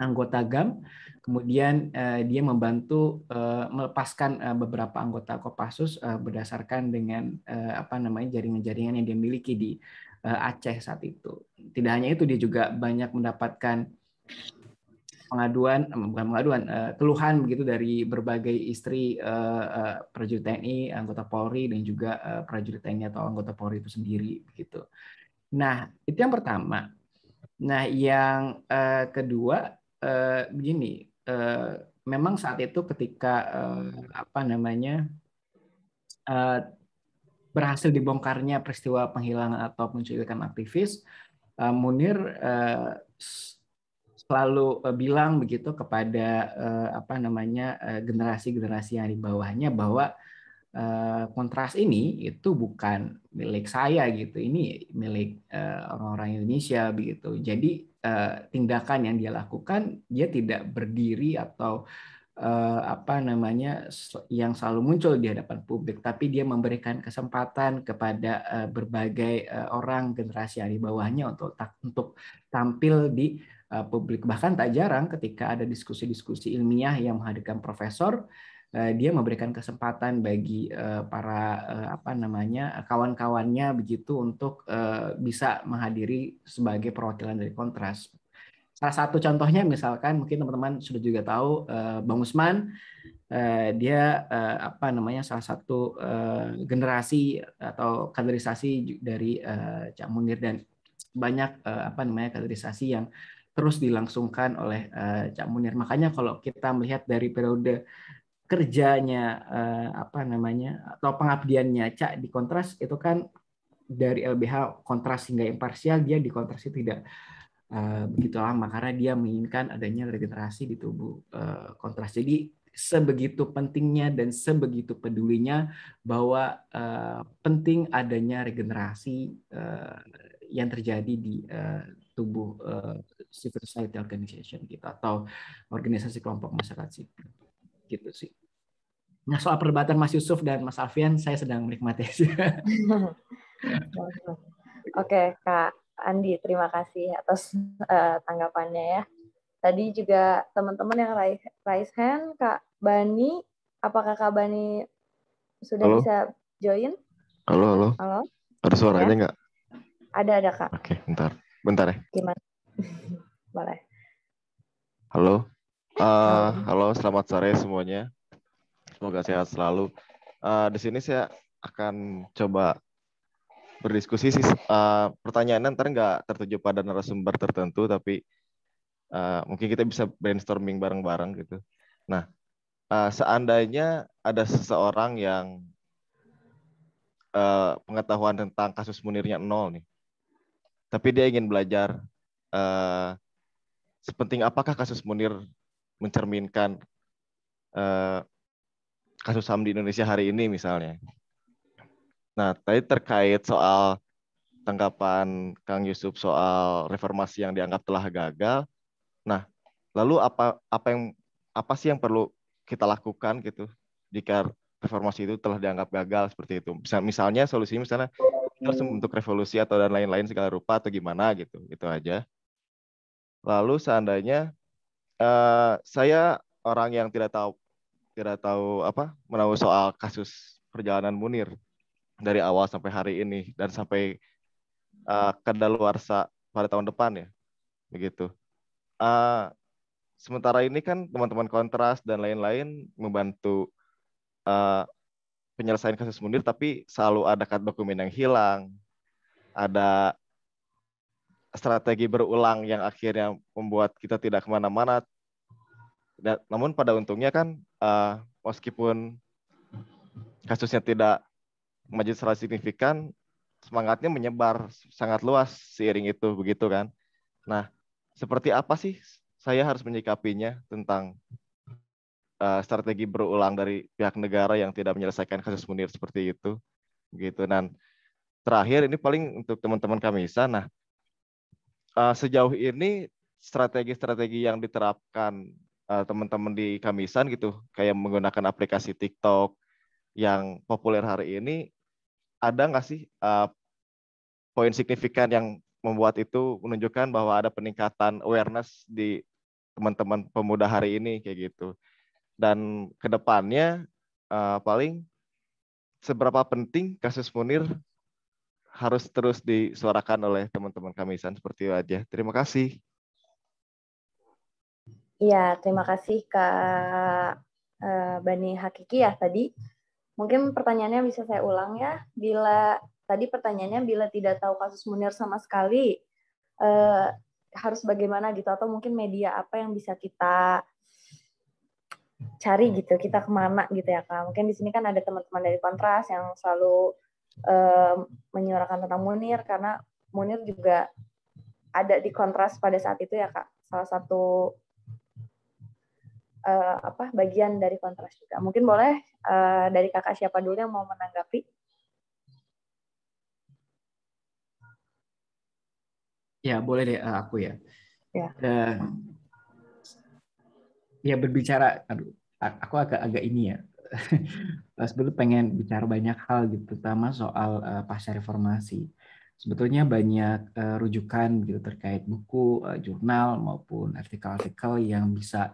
anggota GAM. Kemudian dia membantu melepaskan beberapa anggota Kopassus berdasarkan dengan apa namanya jaringan-jaringan yang dia miliki di Aceh saat itu. Tidak hanya itu dia juga banyak mendapatkan pengaduan eh, bukan pengaduan eh, keluhan begitu dari berbagai istri eh, prajurit TNI, anggota Polri dan juga prajurit TNI atau anggota Polri itu sendiri begitu. Nah, itu yang pertama. Nah, yang kedua begini, memang saat itu ketika apa namanya berhasil dibongkarnya peristiwa penghilangan atau penculikan aktivis, Munir selalu eh, bilang begitu kepada eh, apa namanya eh, generasi-generasi yang di bawahnya bahwa kontras ini itu bukan milik saya gitu, ini milik orang-orang Indonesia begitu. Jadi tindakan yang dia lakukan dia tidak berdiri atau apa namanya yang selalu muncul di hadapan publik, tapi dia memberikan kesempatan kepada berbagai orang generasi yang di bawahnya untuk untuk tampil di Eh, publik. Bahkan tak jarang ketika ada diskusi-diskusi ilmiah yang menghadirkan profesor, eh, dia memberikan kesempatan bagi eh, para apa namanya kawan-kawannya begitu untuk bisa menghadiri sebagai perwakilan dari kontras. Salah satu contohnya misalkan mungkin teman-teman sudah juga tahu Bang Usman dia apa namanya salah satu generasi atau kaderisasi dari Cak Munir dan banyak apa namanya kaderisasi yang terus dilangsungkan oleh uh, Cak Munir. Makanya kalau kita melihat dari periode kerjanya uh, apa namanya atau pengabdiannya Cak di kontras itu kan dari LBH kontras hingga imparsial dia di kontras itu tidak uh, begitu lama karena dia menginginkan adanya regenerasi di tubuh uh, kontras. Jadi sebegitu pentingnya dan sebegitu pedulinya bahwa uh, penting adanya regenerasi uh, yang terjadi di uh, tubuh eh, civil society organization gitu atau organisasi kelompok masyarakat sipil gitu sih. Nah soal perdebatan Mas Yusuf dan Mas Alfian saya sedang menikmati. Oke Kak Andi terima kasih atas uh, tanggapannya ya. Tadi juga teman-teman yang raise hand Kak Bani, apakah Kak Bani sudah halo? bisa join? Halo halo. Halo. Ada suaranya nggak? Ya? Ada ada Kak. Oke ntar. Bentar ya. Gimana? Boleh. Halo. Uh, halo, selamat sore semuanya. Semoga sehat selalu. Uh, di sini saya akan coba berdiskusi sih. Uh, pertanyaannya nanti nggak tertuju pada narasumber tertentu, tapi uh, mungkin kita bisa brainstorming bareng-bareng gitu. Nah, uh, seandainya ada seseorang yang uh, pengetahuan tentang kasus Munirnya nol nih, tapi dia ingin belajar uh, sepenting apakah kasus Munir mencerminkan uh, kasus HAM di Indonesia hari ini misalnya. Nah, tadi terkait soal tanggapan Kang Yusuf soal reformasi yang dianggap telah gagal. Nah, lalu apa apa yang apa sih yang perlu kita lakukan gitu jika reformasi itu telah dianggap gagal seperti itu. Misalnya, misalnya solusinya misalnya terus untuk revolusi atau dan lain-lain segala rupa atau gimana gitu itu aja lalu seandainya uh, saya orang yang tidak tahu tidak tahu apa menahu soal kasus perjalanan Munir dari awal sampai hari ini dan sampai uh, kedaluarsa pada tahun depan ya begitu uh, sementara ini kan teman-teman kontras dan lain-lain membantu uh, penyelesaian kasus Munir tapi selalu ada dokumen yang hilang, ada strategi berulang yang akhirnya membuat kita tidak kemana-mana. namun pada untungnya kan uh, meskipun kasusnya tidak maju secara signifikan, semangatnya menyebar sangat luas seiring itu begitu kan. Nah, seperti apa sih saya harus menyikapinya tentang Eh, strategi berulang dari pihak negara yang tidak menyelesaikan kasus Munir seperti itu gitu dan terakhir ini paling untuk teman-teman kami sana nah, eh, sejauh ini strategi-strategi yang diterapkan eh, teman-teman di Kamisan gitu kayak menggunakan aplikasi TikTok yang populer hari ini ada nggak sih poin signifikan yang membuat itu menunjukkan bahwa ada peningkatan awareness di teman-teman pemuda hari ini kayak gitu dan kedepannya uh, eh, paling seberapa penting kasus Munir harus terus disuarakan oleh teman-teman kami San seperti itu aja. Terima kasih. Iya, terima kasih Kak eh, Bani Hakiki ya tadi. Mungkin pertanyaannya bisa saya ulang ya. Bila tadi pertanyaannya bila tidak tahu kasus Munir sama sekali eh, harus bagaimana gitu atau mungkin media apa yang bisa kita cari hmm. gitu kita kemana gitu ya kak mungkin di sini kan ada teman-teman dari kontras yang selalu eh, menyuarakan tentang Munir karena Munir juga ada di kontras pada saat itu ya kak salah satu uh, apa bagian dari kontras juga mungkin boleh uh, dari kakak siapa dulu yang mau menanggapi ya boleh deh aku ya, ya ya berbicara aduh aku agak agak ini ya sebetulnya pengen bicara banyak hal gitu terutama soal uh, eh, pasca reformasi sebetulnya banyak uh, rujukan gitu terkait buku uh, jurnal maupun artikel-artikel yang bisa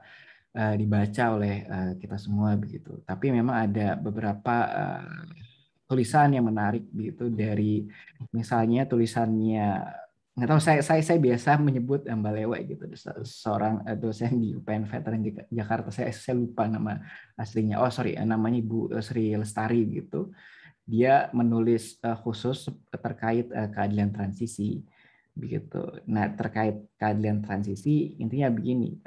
uh, dibaca oleh uh, kita semua begitu tapi memang ada beberapa uh, tulisan yang menarik gitu dari misalnya tulisannya nggak tahu saya saya saya biasa menyebut eh, Mbak Lewe gitu seorang dosen di UPN Veteran Jakarta saya saya lupa nama aslinya oh sorry eh, namanya Ibu eh, Sri Lestari gitu dia menulis khusus terkait keadilan transisi begitu nah terkait keadilan transisi intinya begini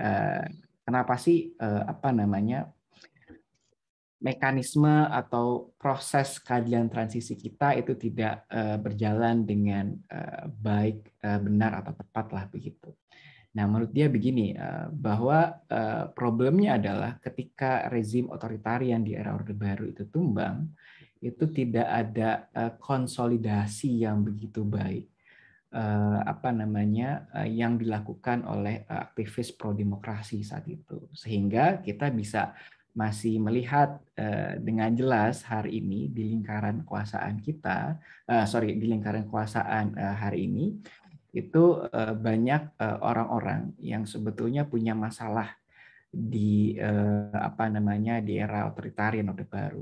kenapa sih apa namanya mekanisme atau proses keadilan transisi kita itu tidak eh, berjalan dengan eh, baik, eh, benar atau tepat lah begitu. Nah, menurut dia begini bahwa problemnya adalah ketika rezim otoritarian di era Orde Baru itu tumbang, itu tidak ada konsolidasi yang begitu baik apa namanya yang dilakukan oleh aktivis pro demokrasi saat itu sehingga kita bisa masih melihat eh, dengan jelas hari ini di lingkaran kekuasaan kita, eh, sorry di lingkaran kekuasaan eh, hari ini itu banyak orang-orang yang sebetulnya punya masalah di apa namanya di era otoritarian orde baru,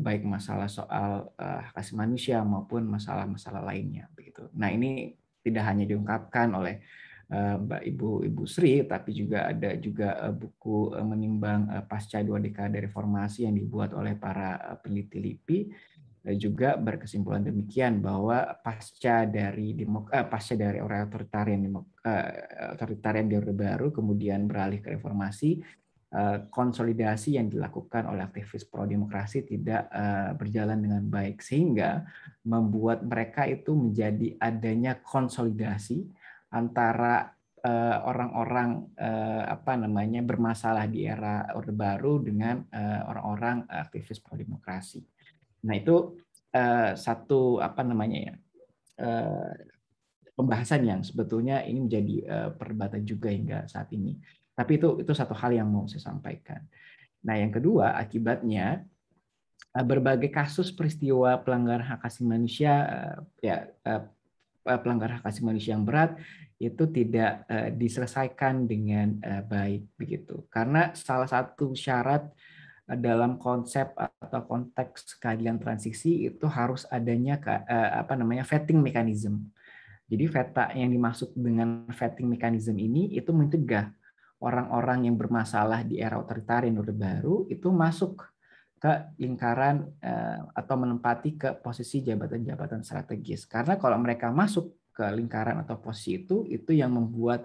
baik masalah soal hak asasi manusia maupun masalah-masalah lainnya begitu. Nah ini tidak hanya diungkapkan oleh Eh, Mbak Ibu Ibu Sri, tapi juga ada juga eh, buku eh, menimbang pasca dua dekade reformasi yang dibuat oleh para peneliti LIPI juga berkesimpulan demikian bahwa pasca dari demok pasca dari orang otoritarian demok otoritarian di Orde Baru kemudian beralih ke reformasi konsolidasi yang dilakukan oleh aktivis pro demokrasi tidak berjalan dengan baik sehingga membuat mereka itu menjadi adanya konsolidasi antara eh, orang-orang eh, apa namanya bermasalah di era Orde Baru dengan eh, orang-orang aktivis pro demokrasi. Nah itu satu apa namanya ya pembahasan yang sebetulnya ini menjadi perdebatan juga hingga saat ini. Tapi itu itu satu hal yang mau saya sampaikan. Nah yang kedua akibatnya berbagai kasus peristiwa pelanggaran hak asasi manusia ya pelanggaran hak asasi manusia yang berat itu tidak uh, diselesaikan dengan uh, baik begitu. Karena salah satu syarat uh, dalam konsep atau konteks keadilan transisi itu harus adanya ke, uh, apa namanya vetting mechanism. Jadi VETA yang dimaksud dengan vetting mechanism ini itu mencegah orang-orang yang bermasalah di era otoritarian Orde Baru itu masuk ke lingkaran atau menempati ke posisi jabatan-jabatan strategis. Karena kalau mereka masuk ke lingkaran atau posisi itu itu yang membuat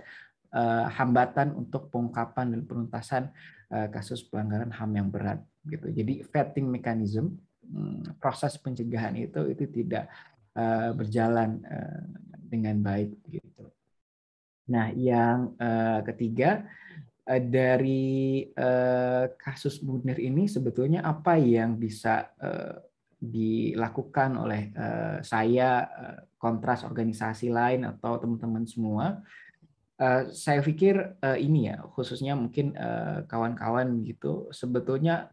uh, hambatan untuk pengungkapan dan penuntasan uh, kasus pelanggaran HAM yang berat gitu. Jadi vetting mechanism hmm, proses pencegahan itu itu tidak uh, berjalan uh, dengan baik gitu. Nah, yang uh, ketiga dari kasus Munir ini sebetulnya apa yang bisa dilakukan oleh eh, saya, eh, kontras organisasi lain atau teman-teman semua. Eh, saya pikir ini ya, khususnya mungkin kawan-kawan gitu, sebetulnya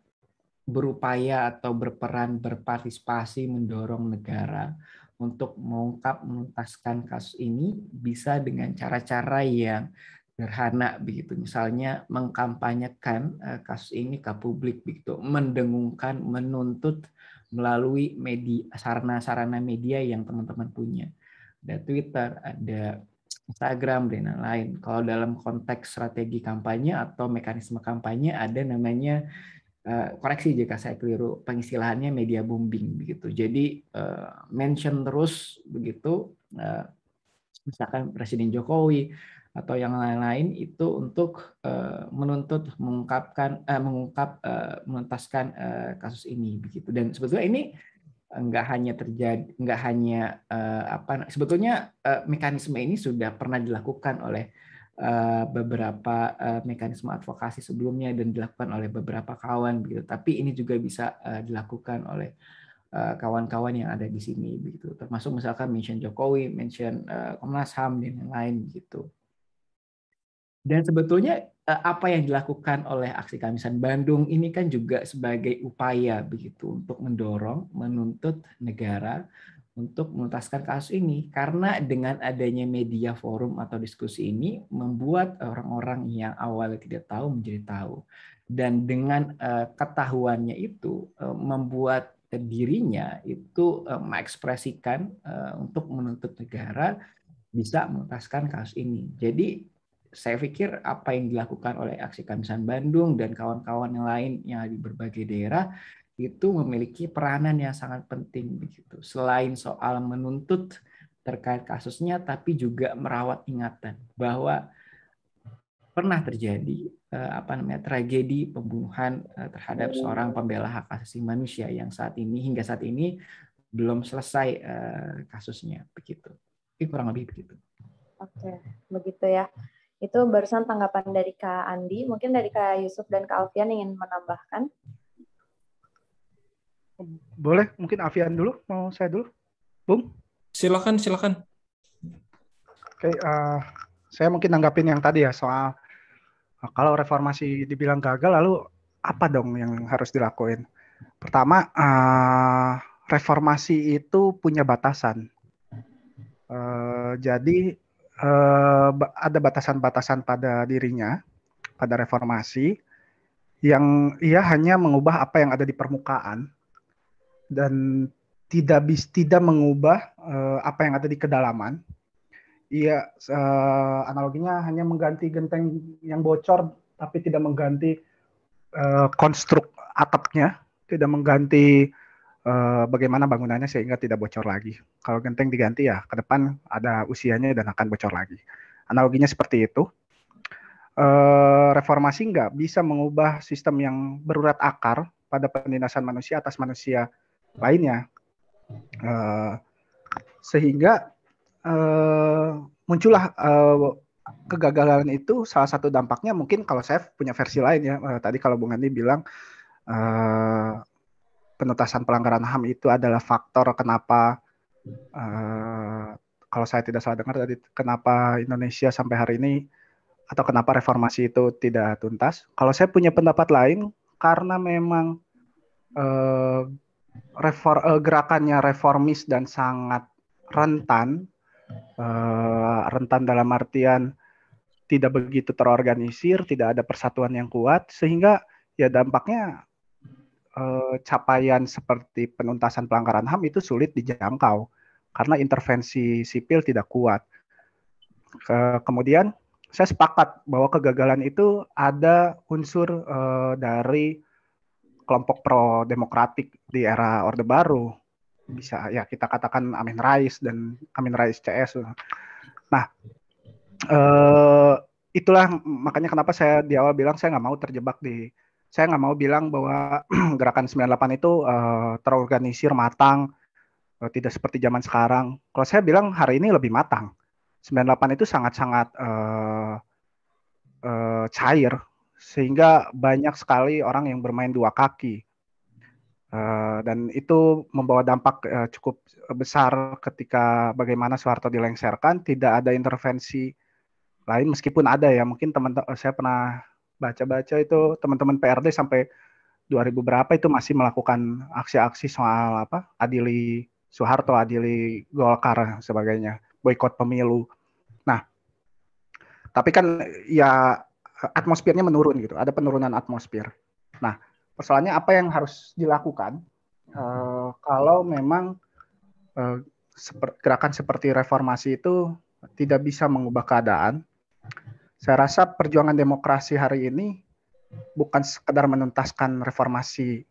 berupaya atau berperan berpartisipasi mendorong negara untuk mengungkap menuntaskan kasus ini bisa dengan cara-cara yang sederhana begitu misalnya mengkampanyekan kasus ini ke publik begitu mendengungkan menuntut melalui media sarana-sarana media yang teman-teman punya. Ada Twitter, ada Instagram dan lain-lain. Kalau dalam konteks strategi kampanye atau mekanisme kampanye ada namanya eh, koreksi jika saya keliru pengistilahannya media bombing begitu. Jadi eh, mention terus begitu eh, misalkan Presiden Jokowi atau yang lain-lain itu untuk eh, menuntut mengungkapkan eh, mengungkap eh, menuntaskan kasus ini begitu dan sebetulnya ini nggak hanya terjadi nggak hanya apa sebetulnya mekanisme ini sudah pernah dilakukan oleh beberapa mekanisme advokasi sebelumnya dan dilakukan oleh beberapa kawan begitu tapi ini juga bisa dilakukan oleh kawan-kawan yang ada di sini begitu termasuk misalkan mention Jokowi mention Komnas Ham dan lain-lain gitu dan sebetulnya eh, apa yang dilakukan oleh aksi Kamisan Bandung ini kan juga sebagai upaya begitu untuk mendorong, menuntut negara untuk menuntaskan kasus ini karena dengan adanya media forum atau diskusi ini membuat orang-orang yang awalnya tidak tahu menjadi tahu dan dengan eh, ketahuannya itu eh, membuat dirinya itu mengekspresikan untuk menuntut negara bisa menuntaskan kasus ini. Jadi saya pikir apa yang dilakukan oleh Aksi Kamisan Bandung dan kawan-kawan yang lain yang di berbagai daerah itu memiliki peranan yang sangat penting begitu. Selain soal menuntut terkait kasusnya, tapi juga merawat ingatan bahwa pernah terjadi eh, apa namanya tragedi pembunuhan eh, terhadap seorang pembela hak asasi manusia yang saat ini hingga saat ini belum selesai eh, kasusnya begitu. Ini kurang lebih begitu. Oke, begitu ya. Itu barusan tanggapan dari Kak Andi. Mungkin dari Kak Yusuf dan Kak Alfian ingin menambahkan. Boleh, mungkin Alfian dulu. Mau saya dulu? Bung? Silakan, silakan. Oke, okay, uh, eh, saya mungkin nanggapin yang tadi ya soal uh, kalau reformasi dibilang gagal, lalu apa dong yang harus dilakuin? Pertama, uh, reformasi itu punya batasan. Uh, jadi eh, ada batasan-batasan pada dirinya, pada reformasi, yang ia hanya mengubah apa yang ada di permukaan dan tidak bis, tidak mengubah eh, apa yang ada di kedalaman. Ia eh, analoginya hanya mengganti genteng yang bocor tapi tidak mengganti eh, konstruk atapnya, tidak mengganti Eh, bagaimana bangunannya sehingga tidak bocor lagi. Kalau genteng diganti ya ke depan ada usianya dan akan bocor lagi. Analoginya seperti itu. Eh, reformasi nggak bisa mengubah sistem yang berurat akar pada penindasan manusia atas manusia lainnya. Eh, sehingga muncullah kegagalan itu salah satu dampaknya mungkin kalau saya punya versi lain ya tadi kalau Bung Andi bilang penuntasan pelanggaran HAM itu adalah faktor kenapa uh, kalau saya tidak salah dengar tadi kenapa Indonesia sampai hari ini atau kenapa reformasi itu tidak tuntas. Kalau saya punya pendapat lain karena memang uh, refor, uh, gerakannya reformis dan sangat rentan uh, rentan dalam artian tidak begitu terorganisir, tidak ada persatuan yang kuat sehingga ya dampaknya Eh, capaian seperti penuntasan pelanggaran HAM itu sulit dijangkau karena intervensi sipil tidak kuat. Ke, kemudian saya sepakat bahwa kegagalan itu ada unsur eh, dari kelompok pro demokratik di era Orde Baru. Bisa ya kita katakan Amin Rais dan Amin Rais CS. Nah, eh, itulah makanya kenapa saya di awal bilang saya nggak mau terjebak di saya nggak mau bilang bahwa gerakan 98 itu uh, terorganisir matang uh, tidak seperti zaman sekarang. Kalau saya bilang hari ini lebih matang. 98 itu sangat-sangat uh, uh, cair sehingga banyak sekali orang yang bermain dua kaki. Uh, dan itu membawa dampak uh, cukup besar ketika bagaimana Soeharto dilengsarkan, tidak ada intervensi lain meskipun ada ya mungkin teman, teman saya pernah baca-baca itu teman-teman PRD sampai 2000 berapa itu masih melakukan aksi-aksi soal apa adili Soeharto, adili Golkar sebagainya, boykot pemilu. Nah, tapi kan ya atmosfernya menurun gitu, ada penurunan atmosfer. Nah, persoalannya apa yang harus dilakukan uh, kalau memang uh, seper, gerakan seperti reformasi itu tidak bisa mengubah keadaan, saya rasa perjuangan demokrasi hari ini bukan sekedar menuntaskan reformasi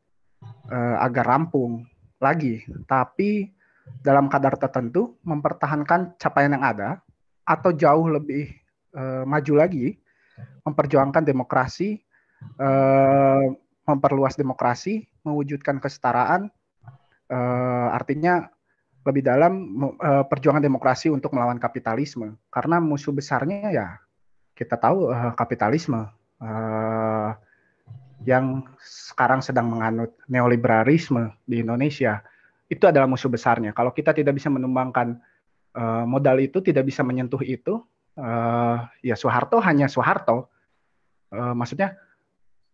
eh, agar rampung lagi, tapi dalam kadar tertentu mempertahankan capaian yang ada atau jauh lebih eh, maju lagi memperjuangkan demokrasi, eh, memperluas demokrasi, mewujudkan kesetaraan, eh, artinya lebih dalam eh, perjuangan demokrasi untuk melawan kapitalisme karena musuh besarnya ya kita tahu uh, kapitalisme uh, yang sekarang sedang menganut neoliberalisme di Indonesia itu adalah musuh besarnya. Kalau kita tidak bisa menumbangkan uh, modal itu, tidak bisa menyentuh itu, uh, ya Soeharto hanya Soeharto. Uh, maksudnya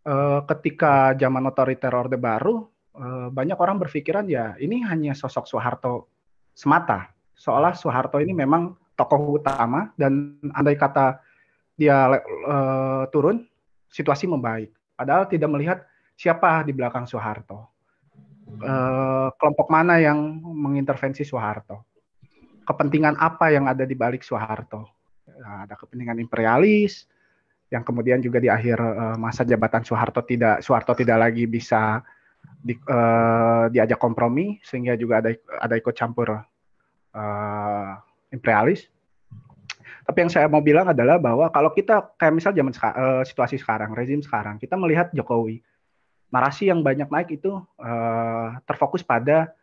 uh, ketika zaman otoriter Orde Baru, uh, banyak orang berpikiran ya ini hanya sosok Soeharto semata. Seolah Soeharto ini memang tokoh utama dan andai kata dia uh, turun, situasi membaik. Padahal tidak melihat siapa di belakang Soeharto, uh, kelompok mana yang mengintervensi Soeharto, kepentingan apa yang ada di balik Soeharto. Nah, ada kepentingan imperialis yang kemudian juga di akhir uh, masa jabatan Soeharto tidak Soeharto tidak lagi bisa di, uh, diajak kompromi sehingga juga ada ada ikut campur uh, imperialis tapi yang saya mau bilang adalah bahwa kalau kita kayak misal zaman uh, situasi sekarang, rezim sekarang, kita melihat Jokowi narasi yang banyak naik itu uh, terfokus pada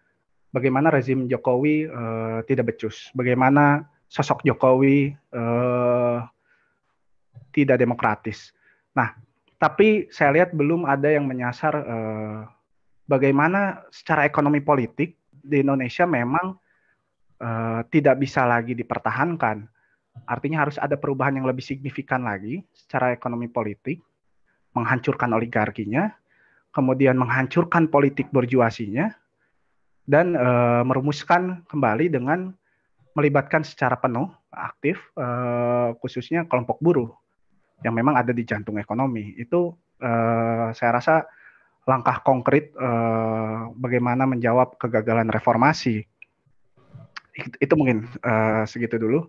bagaimana rezim Jokowi uh, tidak becus, bagaimana sosok Jokowi uh, tidak demokratis. Nah, tapi saya lihat belum ada yang menyasar uh, bagaimana secara ekonomi politik di Indonesia memang uh, tidak bisa lagi dipertahankan Artinya harus ada perubahan yang lebih signifikan lagi secara ekonomi politik, menghancurkan oligarkinya, kemudian menghancurkan politik borjuasinya, dan e, merumuskan kembali dengan melibatkan secara penuh aktif e, khususnya kelompok buruh yang memang ada di jantung ekonomi itu e, saya rasa langkah konkret e, bagaimana menjawab kegagalan reformasi itu, mungkin e, segitu dulu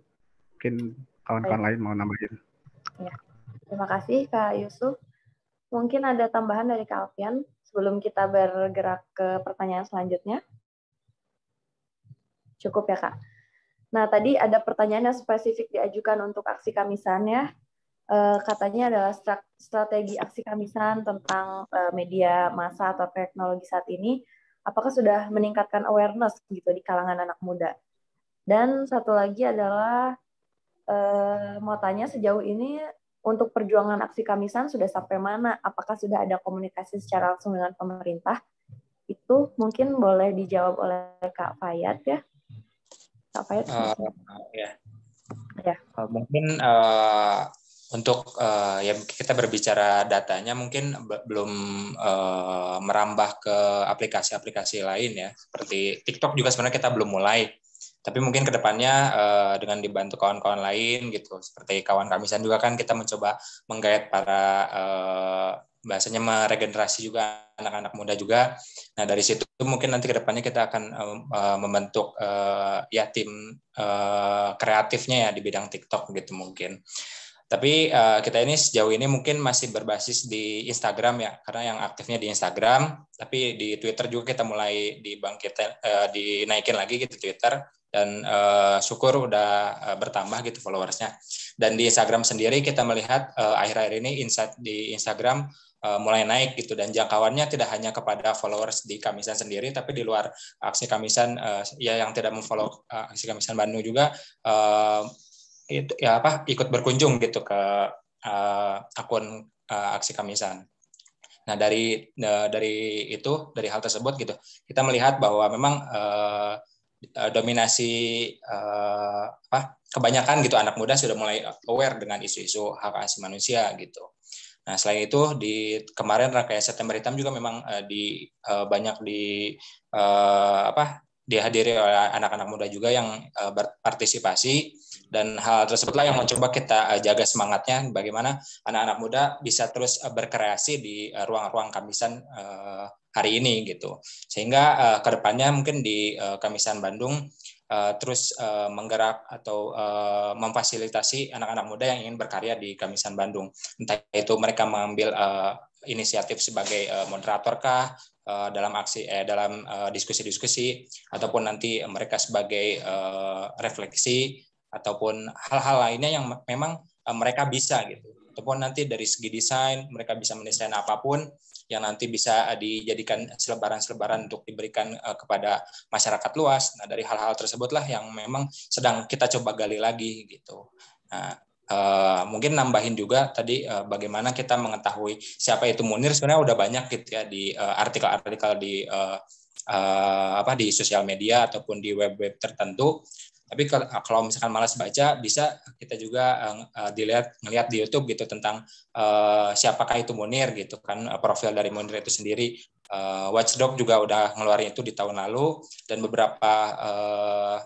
mungkin kawan-kawan lain mau nambahin. Ya. Terima kasih Kak Yusuf. Mungkin ada tambahan dari Kak Alfian sebelum kita bergerak ke pertanyaan selanjutnya. Cukup ya Kak. Nah tadi ada pertanyaan yang spesifik diajukan untuk aksi kamisan ya. Eh, katanya adalah strategi aksi kamisan tentang eh, media massa atau teknologi saat ini. Apakah sudah meningkatkan awareness gitu di kalangan anak muda? Dan satu lagi adalah Eh, mau tanya sejauh ini untuk perjuangan aksi Kamisan sudah sampai mana? Apakah sudah ada komunikasi secara langsung dengan pemerintah? Itu mungkin boleh dijawab oleh Kak Fayat ya. Kak Fayat. Uh, eh, ya. ya. Uh, mungkin uh, untuk uh, ya kita berbicara datanya mungkin belum uh, merambah ke aplikasi-aplikasi lain ya seperti TikTok juga sebenarnya kita belum mulai tapi mungkin kedepannya uh, eh, dengan dibantu kawan-kawan lain gitu seperti kawan kamisan juga kan kita mencoba menggait para uh, bahasanya meregenerasi juga anak-anak muda juga nah dari situ mungkin nanti kedepannya kita akan uh, membentuk uh, ya tim uh, kreatifnya ya di bidang TikTok gitu mungkin tapi uh, kita ini sejauh ini mungkin masih berbasis di Instagram ya, karena yang aktifnya di Instagram. Tapi di Twitter juga kita mulai dibangkitkan, uh, dinaikin lagi gitu Twitter dan uh, syukur udah uh, bertambah gitu followersnya. Dan di Instagram sendiri kita melihat akhir eh, akhir-akhir ini insight di Instagram uh, mulai naik gitu dan jangkauannya tidak hanya kepada followers di Kamisan sendiri tapi di luar aksi Kamisan uh, ya yang tidak memfollow uh, aksi Kamisan Bandung juga uh, itu ya apa ikut berkunjung gitu ke uh, akun uh, aksi Kamisan. Nah dari uh, dari itu dari hal tersebut gitu kita melihat bahwa memang uh, Eh, dominasi uh, apa kebanyakan gitu anak muda sudah mulai aware dengan isu-isu hak asasi manusia gitu. Nah selain itu di kemarin rangkaian September Hitam juga memang uh, di uh, banyak di uh, apa dihadiri oleh anak-anak muda juga yang uh, berpartisipasi dan hal tersebutlah yang mencoba kita uh, jaga semangatnya bagaimana anak-anak muda bisa terus uh, berkreasi di ruang-ruang uh, kamisan uh, hari ini gitu. Sehingga uh, eh, kedepannya mungkin di uh, Kamisan Bandung uh, terus uh, menggerak atau uh, memfasilitasi anak-anak muda yang ingin berkarya di Kamisan Bandung. Entah itu mereka mengambil uh, inisiatif sebagai uh, moderator kah uh, dalam aksi eh, dalam diskusi diskusi-diskusi ataupun nanti mereka sebagai uh, refleksi ataupun hal-hal lainnya yang memang uh, mereka bisa gitu. Ataupun nanti dari segi desain mereka bisa mendesain apapun yang nanti bisa eh, dijadikan selebaran-selebaran untuk diberikan eh, kepada masyarakat luas. Nah, dari hal-hal tersebutlah yang memang sedang kita coba gali lagi gitu. Nah, Uh, mungkin nambahin juga tadi uh, bagaimana kita mengetahui siapa itu Munir sebenarnya udah banyak gitu ya di artikel-artikel uh, di uh, uh, apa di sosial media ataupun di web-web tertentu tapi ah, kalau, misalkan malas baca, bisa kita juga uh, dilihat ngelihat di YouTube gitu tentang uh, siapakah itu Munir gitu kan profil dari Munir itu sendiri. Uh, Watchdog juga udah ngeluarin itu di tahun lalu dan beberapa uh,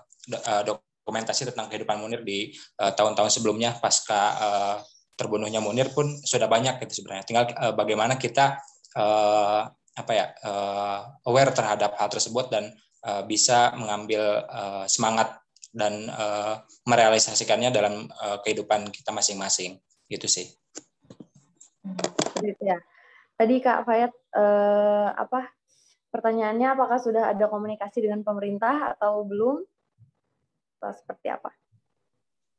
dokumentasi tentang kehidupan Munir di tahun-tahun uh, sebelumnya pasca uh, terbunuhnya Munir pun sudah banyak gitu sebenarnya. Tinggal uh, bagaimana kita uh, apa ya uh, aware terhadap hal tersebut dan bisa mengambil semangat dan uh, merealisasikannya dalam uh, kehidupan kita masing-masing gitu sih. Gitu ya. Tadi Kak Fayat uh, eh, apa pertanyaannya apakah sudah ada komunikasi dengan pemerintah atau belum? Atau seperti apa?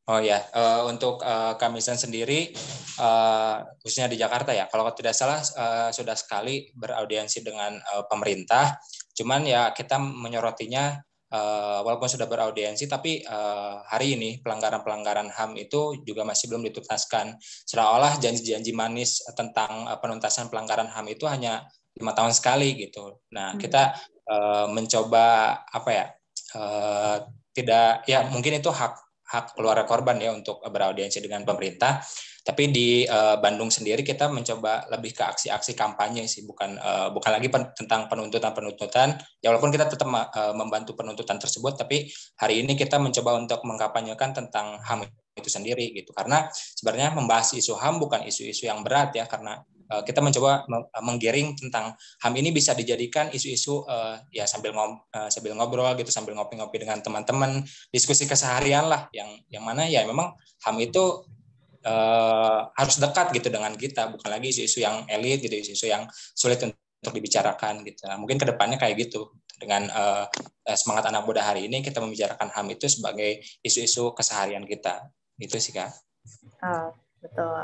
Oh ya, uh, untuk uh, kamisan sendiri uh, khususnya di Jakarta ya, kalau tidak salah uh, sudah sekali beraudiensi dengan uh, pemerintah. Cuman ya kita menyorotinya uh, walaupun sudah beraudiensi, tapi uh, hari ini pelanggaran-pelanggaran HAM itu juga masih belum dituntaskan. Seolah-olah janji-janji manis tentang uh, penuntasan pelanggaran HAM itu hanya lima tahun sekali gitu. Nah, hmm. kita uh, mencoba apa ya? Uh, tidak ya mungkin itu hak hak keluarga korban ya untuk beraudiensi dengan pemerintah tapi di uh, Bandung sendiri kita mencoba lebih ke aksi-aksi kampanye sih, bukan uh, bukan lagi pen tentang penuntutan-penuntutan. Ya walaupun kita tetap uh, membantu penuntutan tersebut, tapi hari ini kita mencoba untuk mengkampanyekan tentang HAM itu sendiri gitu. Karena sebenarnya membahas isu HAM bukan isu-isu yang berat ya, karena kita mencoba menggiring tentang HAM ini bisa dijadikan isu-isu ya sambil ngob, sambil ngobrol gitu sambil ngopi-ngopi dengan teman-teman diskusi keseharian lah yang yang mana ya memang HAM itu Eh, harus dekat gitu dengan kita, bukan lagi isu-isu yang elit gitu, isu-isu yang sulit untuk dibicarakan gitu. Nah, mungkin kedepannya kayak gitu dengan uh, semangat anak muda hari ini kita membicarakan ham itu sebagai isu-isu keseharian kita, itu sih kak. Oh, betul.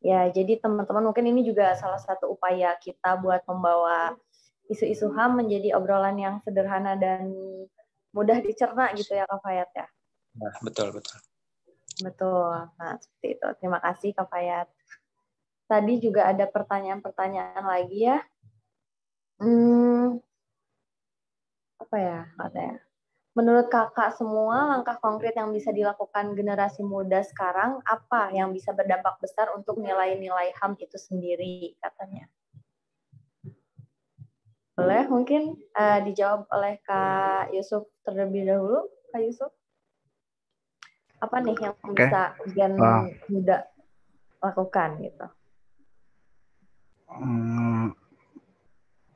Ya, jadi teman-teman mungkin ini juga salah satu upaya kita buat membawa isu-isu HAM menjadi obrolan yang sederhana dan mudah dicerna gitu ya Kak Fayat ya. Nah, betul, betul. Betul. Nah, seperti itu. Terima kasih Kak Fayat. Tadi juga ada pertanyaan-pertanyaan lagi ya. Hmm, apa ya katanya? Menurut kakak semua, langkah konkret yang bisa dilakukan generasi muda sekarang apa yang bisa berdampak besar untuk nilai-nilai HAM itu sendiri katanya? Boleh mungkin uh, dijawab oleh Kak Yusuf terlebih dahulu, Kak Yusuf? apa nih yang okay. bisa gen uh. muda lakukan gitu? Hmm,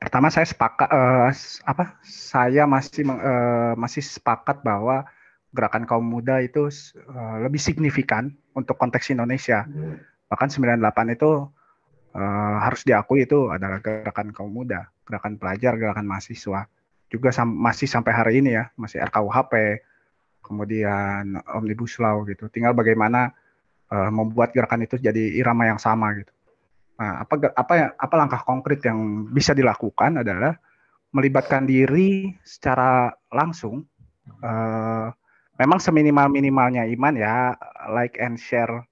pertama saya sepakat uh, apa? Saya masih uh, masih sepakat bahwa gerakan kaum muda itu uh, lebih signifikan untuk konteks Indonesia. Hmm. Bahkan 98 itu uh, harus diakui itu adalah gerakan kaum muda, gerakan pelajar, gerakan mahasiswa. Juga sam masih sampai hari ini ya, masih RKUHP, kemudian eh, omnibus law gitu. Tinggal bagaimana uh, membuat gerakan itu jadi irama yang sama gitu. Nah, apa apa ya, apa langkah konkret yang bisa dilakukan adalah melibatkan diri secara langsung. Uh, memang seminimal minimalnya iman ya, like and share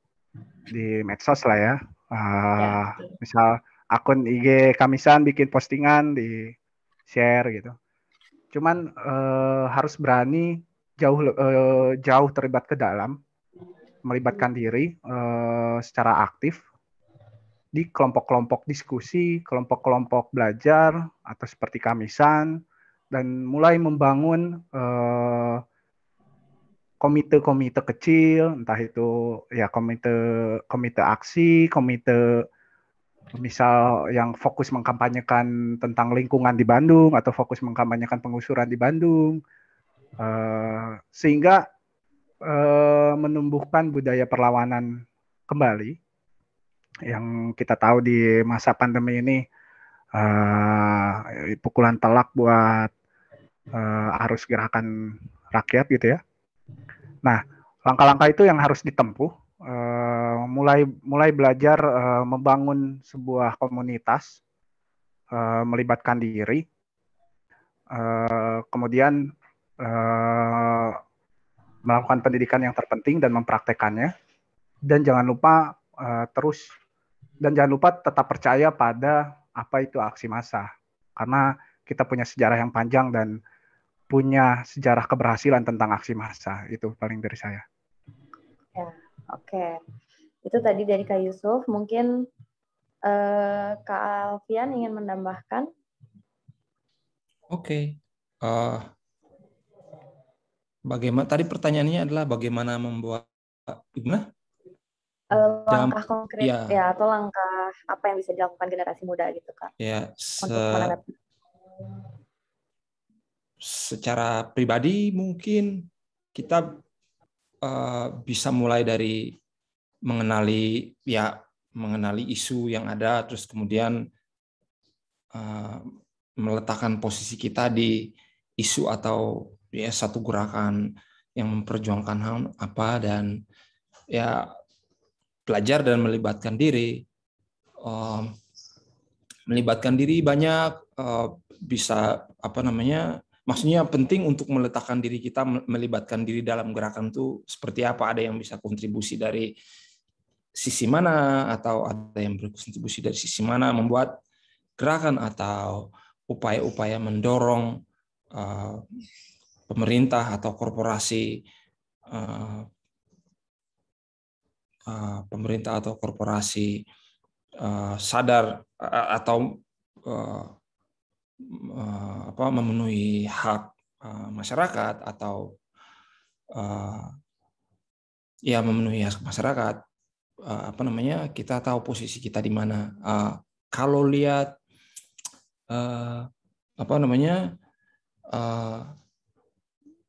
di medsos lah ya. Uh, misal akun IG Kamisan bikin postingan di share gitu. Cuman uh, harus berani jauh uh, jauh terlibat ke dalam melibatkan hmm. diri uh, secara aktif di kelompok-kelompok diskusi, kelompok-kelompok belajar atau seperti kamisan dan mulai membangun komite eh, komite-komite kecil, entah itu ya komite komite aksi, komite misal yang fokus mengkampanyekan tentang lingkungan di Bandung atau fokus mengkampanyekan pengusuran di Bandung Uh, sehingga uh, menumbuhkan budaya perlawanan kembali yang kita tahu di masa pandemi ini uh, pukulan telak buat uh, arus gerakan rakyat gitu ya. Nah, langkah-langkah itu yang harus ditempuh uh, mulai mulai belajar uh, membangun sebuah komunitas uh, melibatkan diri uh, kemudian uh, melakukan pendidikan yang terpenting dan mempraktekannya. Dan jangan lupa uh, terus dan jangan lupa tetap percaya pada apa itu aksi massa karena kita punya sejarah yang panjang dan punya sejarah keberhasilan tentang aksi massa itu paling dari saya. Ya, oke. Okay. Itu tadi dari Kak Yusuf. Mungkin eh, Kak Alfian ingin menambahkan? Oke. Okay. Uh, eh, bagaimana tadi pertanyaannya adalah bagaimana membuat gimana? Eh, langkah konkret ya. ya atau langkah apa yang bisa dilakukan generasi muda gitu kak? Ya, se secara pribadi mungkin kita uh, bisa mulai dari mengenali ya mengenali isu yang ada terus kemudian uh, meletakkan posisi kita di isu atau ya satu gerakan yang memperjuangkan hal apa dan ya belajar dan melibatkan diri um, melibatkan diri banyak uh, bisa apa namanya maksudnya penting untuk meletakkan diri kita melibatkan diri dalam gerakan itu seperti apa ada yang bisa kontribusi dari sisi mana atau ada yang berkontribusi dari sisi mana membuat gerakan atau upaya-upaya mendorong uh, pemerintah atau korporasi eh, eh, pemerintah atau korporasi eh, sadar atau apa memenuhi hak masyarakat atau ya memenuhi hak masyarakat apa namanya kita tahu posisi kita di mana kalau lihat apa namanya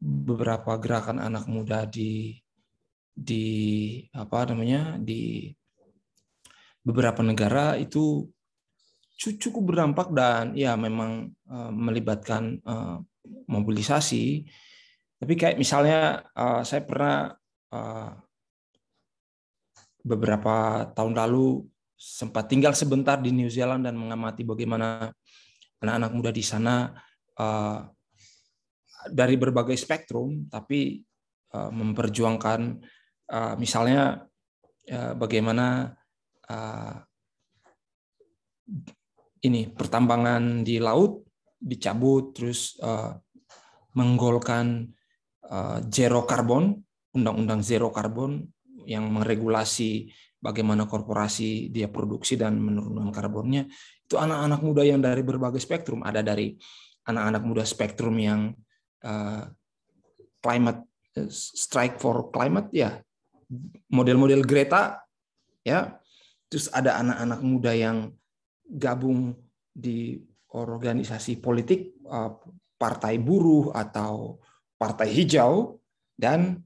beberapa gerakan anak muda di di apa namanya di beberapa negara itu cukup berdampak dan ya memang eh, melibatkan eh, mobilisasi tapi kayak misalnya eh, saya pernah beberapa tahun lalu sempat tinggal sebentar di New Zealand dan mengamati bagaimana anak-anak muda di sana dari berbagai spektrum, tapi eh, memperjuangkan eh, misalnya eh, bagaimana ini pertambangan di laut dicabut, terus menggolkan zero carbon undang-undang zero carbon yang meregulasi bagaimana korporasi dia produksi dan menurunkan karbonnya itu anak-anak muda yang dari berbagai spektrum ada dari anak-anak muda spektrum yang Eh, climate eh, strike for climate ya model-model Greta ya terus ada anak-anak muda yang gabung di organisasi politik eh, partai buruh atau partai hijau dan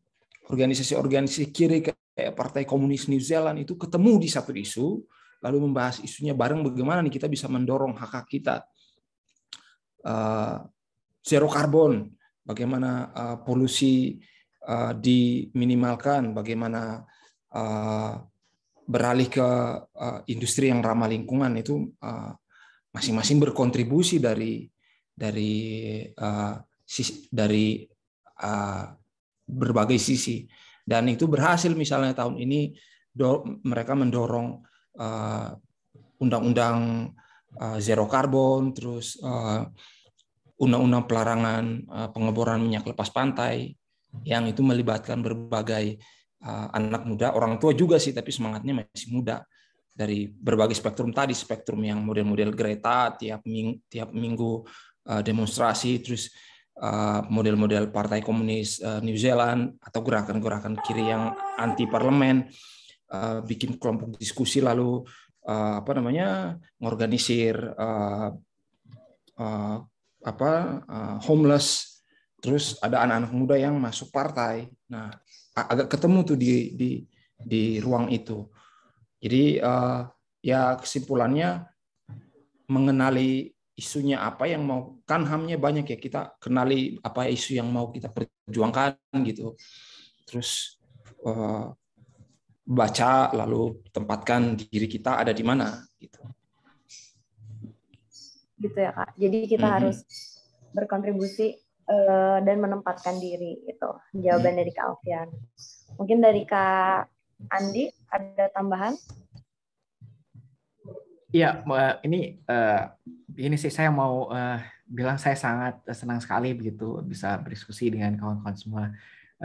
organisasi-organisasi kiri kayak partai komunis New Zealand itu ketemu di satu isu lalu membahas isunya bareng bagaimana nih kita bisa mendorong hak hak kita zero karbon bagaimana uh, polusi uh, diminimalkan, bagaimana uh, beralih ke uh, industri yang ramah lingkungan itu uh, masing-masing uh, berkontribusi dari dari uh, sisi, dari uh, berbagai sisi dan itu berhasil misalnya tahun ini do, mereka mendorong uh, undang-undang uh, uh, zero karbon terus uh, undang-undang pelarangan eh, pengeboran minyak lepas pantai yang itu melibatkan berbagai eh, anak muda, orang tua juga sih, tapi semangatnya masih muda dari berbagai spektrum tadi, spektrum yang model-model Greta tiap minggu, tiap eh, minggu demonstrasi, terus model-model partai komunis New Zealand atau gerakan-gerakan kiri yang anti parlemen, bikin kelompok diskusi lalu apa namanya, mengorganisir apa uh, homeless, terus ada anak-anak muda yang masuk partai. Nah, agak ketemu tuh di di di ruang itu. Jadi uh, ya kesimpulannya mengenali isunya apa yang mau kan hamnya banyak ya kita kenali apa isu yang mau kita perjuangkan gitu terus uh, baca lalu tempatkan diri kita ada di mana gitu gitu ya kak. Jadi kita mm-hmm. harus berkontribusi uh, dan menempatkan diri itu jawaban mm-hmm. dari kak Alfian. Mungkin dari kak Andi ada tambahan? Iya, ini uh, ini sih saya mau uh, bilang saya sangat senang sekali begitu bisa berdiskusi dengan kawan-kawan semua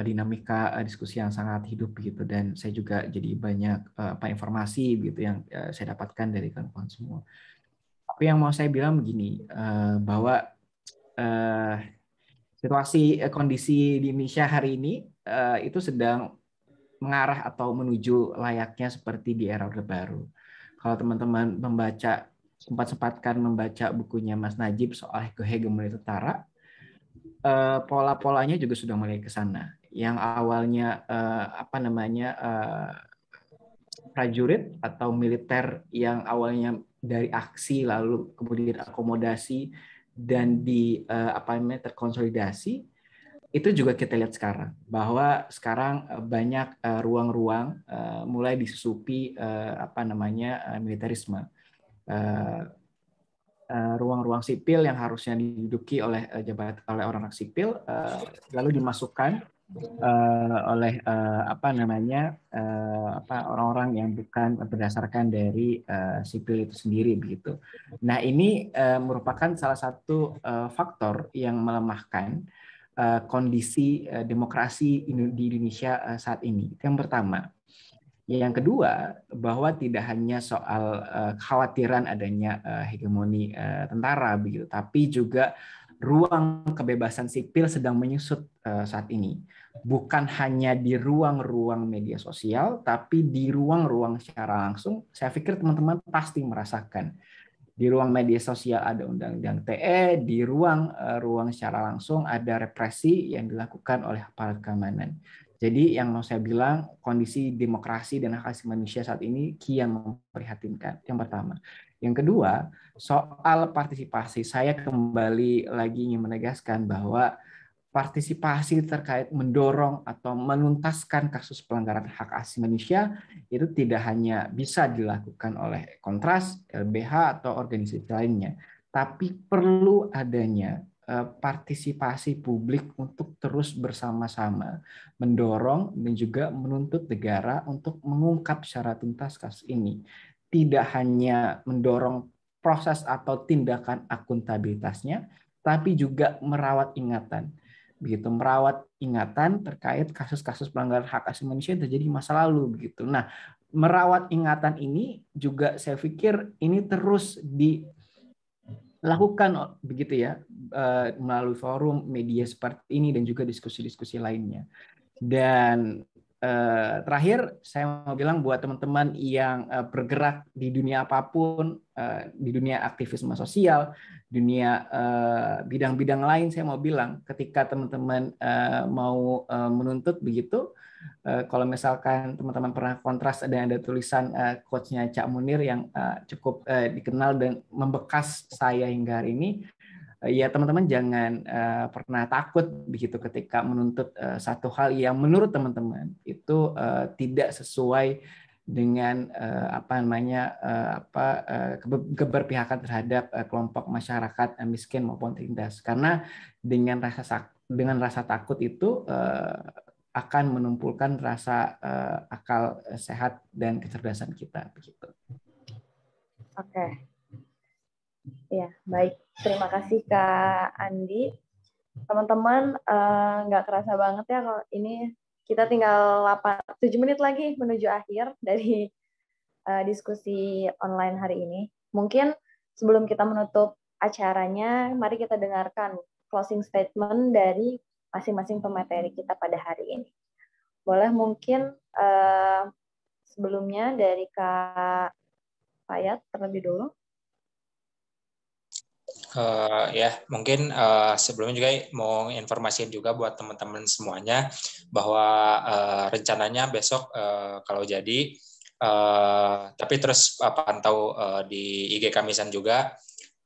dinamika diskusi yang sangat hidup gitu dan saya juga jadi banyak apa informasi gitu yang saya dapatkan dari kawan-kawan semua. Tapi yang mau saya bilang begini uh, bahwa uh, situasi uh, kondisi di Indonesia hari ini uh, itu sedang mengarah atau menuju layaknya seperti di era Orde Baru. Kalau teman-teman membaca sempat-sempatkan membaca bukunya Mas Najib soal hegemoni tentara, uh, pola-polanya juga sudah mulai ke sana. Yang awalnya uh, apa namanya uh, prajurit atau militer yang awalnya dari aksi lalu kemudian akomodasi dan di uh, apa namanya terkonsolidasi itu juga kita lihat sekarang bahwa sekarang eh, banyak eh, ruang-ruang uh, uh, mulai disusupi uh, apa namanya militerisme ruang-ruang sipil yang harusnya diduduki oleh jabat oleh orang sipil lalu dimasukkan uh, oleh uh, apa namanya uh, apa orang-orang yang bukan berdasarkan dari uh, sipil itu sendiri begitu. Nah ini uh, merupakan salah satu uh, faktor yang melemahkan uh, kondisi uh, demokrasi di Indonesia saat ini. yang pertama. Yang kedua, bahwa tidak hanya soal khawatiran adanya hegemoni tentara begitu, tapi juga ruang kebebasan sipil sedang menyusut saat ini bukan hanya di ruang-ruang media sosial, tapi di ruang-ruang secara langsung, saya pikir teman-teman pasti merasakan. Di ruang media sosial ada undang-undang TE, di ruang eh, ruang secara langsung ada represi yang dilakukan oleh aparat keamanan. Jadi yang mau saya bilang kondisi demokrasi dan hak asasi manusia saat ini kian memprihatinkan. Yang pertama. Yang kedua, soal partisipasi, saya kembali lagi ingin menegaskan bahwa partisipasi terkait mendorong atau menuntaskan kasus pelanggaran hak asasi manusia itu tidak hanya bisa dilakukan oleh Kontras, LBH atau organisasi lainnya, tapi perlu adanya eh, partisipasi publik untuk terus bersama-sama mendorong dan juga menuntut negara untuk mengungkap secara tuntas kasus ini. Tidak hanya mendorong proses atau tindakan akuntabilitasnya, tapi juga merawat ingatan begitu merawat ingatan terkait kasus-kasus pelanggaran hak asasi manusia yang terjadi masa lalu begitu. Nah, merawat ingatan ini juga saya pikir ini terus dilakukan begitu ya eh, melalui forum media seperti ini dan juga diskusi-diskusi lainnya. Dan Eh, terakhir saya mau bilang buat teman-teman yang eh, bergerak di dunia apapun, eh, di dunia aktivisme sosial, dunia bidang-bidang lain, saya mau bilang ketika teman-teman mau menuntut begitu, kalau misalkan teman-teman pernah kontras ada ada tulisan coachnya Cak Munir yang cukup dikenal dan membekas saya hingga hari ini, Eh, ya teman-teman jangan uh, pernah takut begitu ketika menuntut uh, satu hal yang menurut teman-teman itu uh, tidak sesuai dengan uh, apa namanya uh, apa uh, keberpihakan terhadap uh, kelompok masyarakat uh, miskin maupun tindas karena dengan rasa dengan rasa takut itu uh, akan menumpulkan rasa uh, akal sehat dan kecerdasan kita begitu. Oke. Okay. Ya, baik. Terima kasih Kak Andi. Teman-teman, eh, nggak uh, kerasa banget ya kalau ini kita tinggal 8, 7 menit lagi menuju akhir dari uh, diskusi online hari ini. Mungkin sebelum kita menutup acaranya, mari kita dengarkan closing statement dari masing-masing pemateri kita pada hari ini. Boleh mungkin uh, sebelumnya dari Kak Payat terlebih dulu uh, ya mungkin uh, sebelumnya juga mau informasiin juga buat teman-teman semuanya bahwa uh, rencananya besok uh, kalau jadi uh, tapi terus uh, pantau uh, di IG Kamisan juga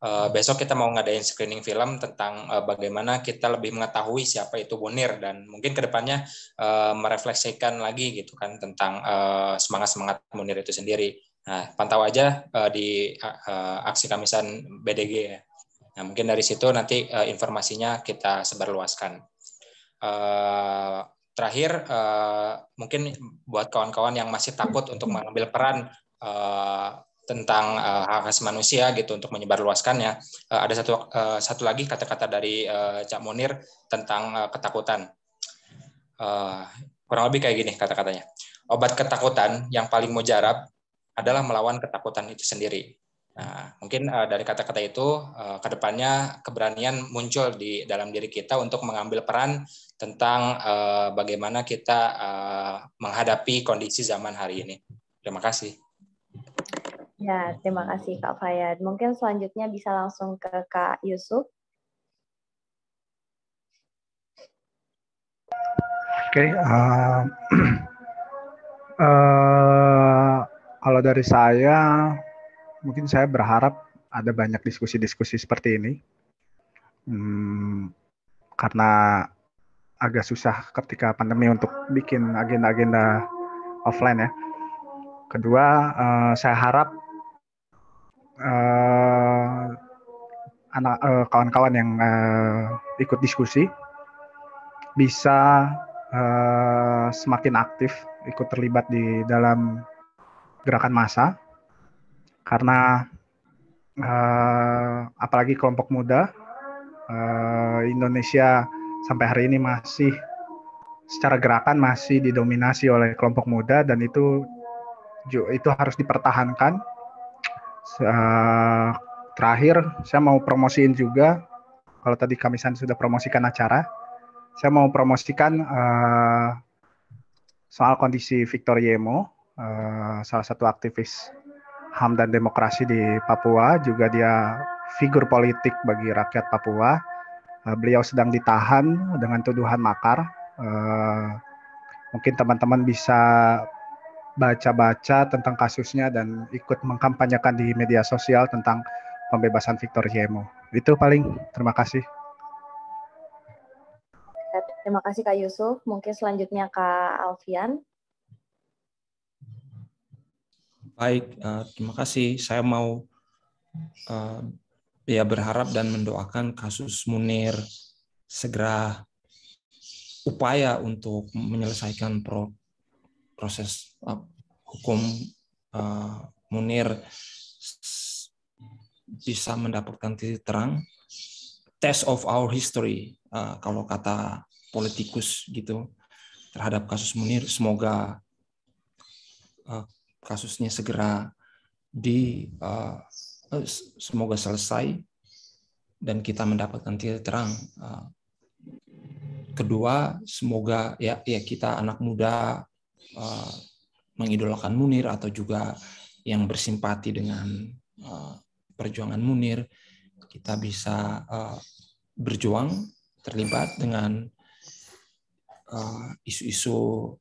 uh, besok kita mau ngadain screening film tentang uh, bagaimana kita lebih mengetahui siapa itu Bonir dan mungkin kedepannya uh, merefleksikan lagi gitu kan tentang uh, semangat semangat Bonir itu sendiri. Nah, pantau aja uh, di uh, aksi Kamisan BDG ya. Nah, mungkin dari situ nanti uh, informasinya kita sebarluaskan. Uh, terakhir, uh, mungkin buat kawan-kawan yang masih takut untuk mengambil peran uh, tentang uh, hak asasi manusia gitu untuk menyebarluaskannya, uh, ada satu uh, satu lagi kata-kata dari uh, Cak Munir tentang uh, ketakutan. Uh, kurang lebih kayak gini kata-katanya. Obat ketakutan yang paling mujarab adalah melawan ketakutan itu sendiri Nah, mungkin uh, dari kata-kata itu uh, eh, kedepannya keberanian muncul di dalam diri kita untuk mengambil peran tentang uh, bagaimana kita uh, menghadapi kondisi zaman hari ini. Terima kasih. Ya, terima kasih Kak Fayad. Mungkin selanjutnya bisa langsung ke Kak Yusuf. Oke, okay, uh, uh, kalau dari saya mungkin saya berharap ada banyak diskusi-diskusi seperti ini. Hmm, karena agak susah ketika pandemi untuk bikin agenda-agenda offline ya. Kedua, uh, saya harap uh, anak kawan eh, kawan-kawan yang uh, ikut diskusi bisa uh, semakin aktif ikut terlibat di dalam gerakan massa karena uh, apalagi kelompok muda uh, Indonesia sampai hari ini masih secara gerakan masih didominasi oleh kelompok muda dan itu itu harus dipertahankan. Uh, terakhir saya mau promosiin juga kalau tadi Kamisan sudah promosikan acara, saya mau promosikan uh, soal kondisi Victor Yemo, uh, salah satu aktivis HAM dan demokrasi di Papua, juga dia figur politik bagi rakyat Papua. Uh, beliau sedang ditahan dengan tuduhan makar. Uh, mungkin teman-teman bisa baca-baca tentang kasusnya dan ikut mengkampanyekan di media sosial tentang pembebasan Victor Yemo. Itu paling. Terima kasih. Terima kasih Kak Yusuf. Mungkin selanjutnya Kak Alfian. Baik, eh, terima kasih. Saya mau eh, ya berharap dan mendoakan kasus Munir segera upaya untuk menyelesaikan proses eh, hukum Munir bisa mendapatkan titik terang. Test of our history, kalau kata politikus gitu terhadap kasus Munir, semoga kasusnya segera di uh, eh, semoga selesai dan kita mendapatkan titik terang. Uh. kedua, semoga ya ya kita anak muda uh, mengidolakan Munir atau juga yang bersimpati dengan perjuangan Munir, kita bisa berjuang terlibat dengan isu-isu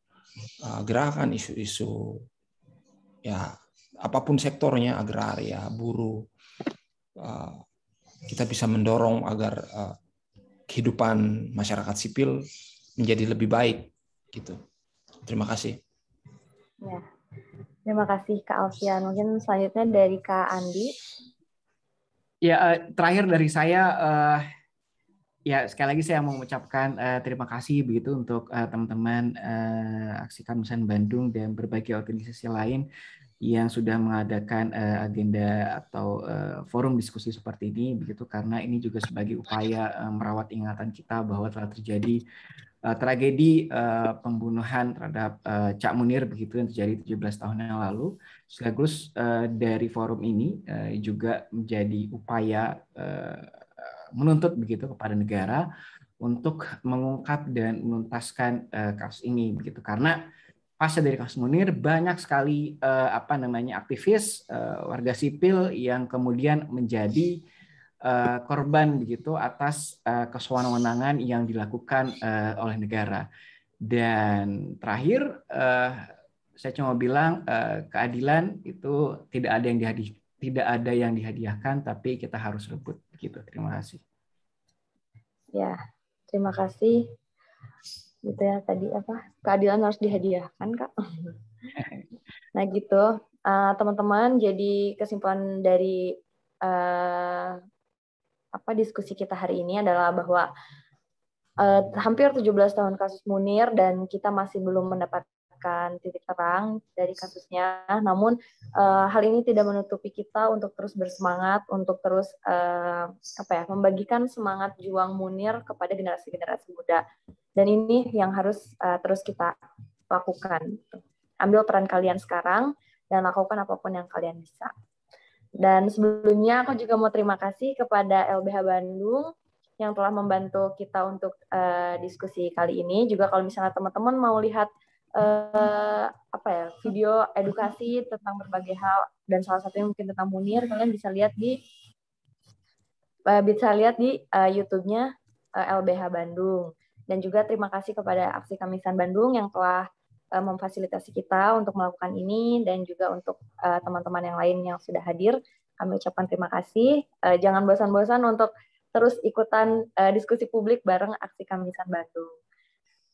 gerakan, isu-isu ya apapun sektornya agraria buruh eh, kita bisa mendorong agar eh, kehidupan masyarakat sipil menjadi lebih baik gitu terima kasih ya terima kasih kak Alfian mungkin selanjutnya dari kak Andi ya eh, terakhir dari saya Ya, sekali lagi saya mau mengucapkan uh, terima kasih begitu untuk uh, teman-teman uh, eh, Aksi kamisan Bandung dan berbagai organisasi lain yang sudah mengadakan uh, agenda atau uh, forum diskusi seperti ini begitu karena ini juga sebagai upaya uh, merawat ingatan kita bahwa telah terjadi uh, tragedi uh, pembunuhan terhadap uh, Cak Munir begitu yang terjadi 17 tahun yang lalu sekaligus uh, dari forum ini uh, juga menjadi upaya uh, menuntut begitu kepada negara untuk mengungkap dan menuntaskan uh, kasus ini begitu karena pasca dari kasus Munir banyak sekali uh, apa namanya aktivis uh, warga sipil yang kemudian menjadi uh, korban begitu atas uh, kesewenang-wenangan yang dilakukan uh, oleh negara dan terakhir uh, saya cuma bilang uh, keadilan itu tidak ada yang dihadir tidak ada yang dihadiahkan tapi kita harus rebut gitu terima kasih ya terima kasih gitu ya tadi apa keadilan harus dihadiahkan kak nah gitu eh, teman-teman uh, jadi kesimpulan dari uh, apa diskusi kita hari ini adalah bahwa uh, hampir 17 tahun kasus Munir dan kita masih belum mendapat mendapatkan titik terang dari kasusnya. Namun uh, hal ini tidak menutupi kita untuk terus bersemangat, untuk terus uh, apa ya membagikan semangat juang Munir kepada generasi-generasi muda. Dan ini yang harus uh, terus kita lakukan. Ambil peran kalian sekarang dan lakukan apapun yang kalian bisa. Dan sebelumnya aku juga mau terima kasih kepada LBH Bandung yang telah membantu kita untuk uh, diskusi kali ini. Juga kalau misalnya teman-teman mau lihat uh, apa ya video edukasi tentang berbagai hal dan salah satunya mungkin tentang Munir kalian bisa lihat di uh, bisa lihat di uh, YouTube-nya uh, LBH Bandung dan juga terima kasih kepada Aksi Kamisan Bandung yang telah uh, memfasilitasi kita untuk melakukan ini dan juga untuk teman-teman uh, yang lain yang sudah hadir kami ucapkan terima kasih uh, jangan bosan-bosan untuk terus ikutan uh, diskusi publik bareng aksi Kamisan Bandung.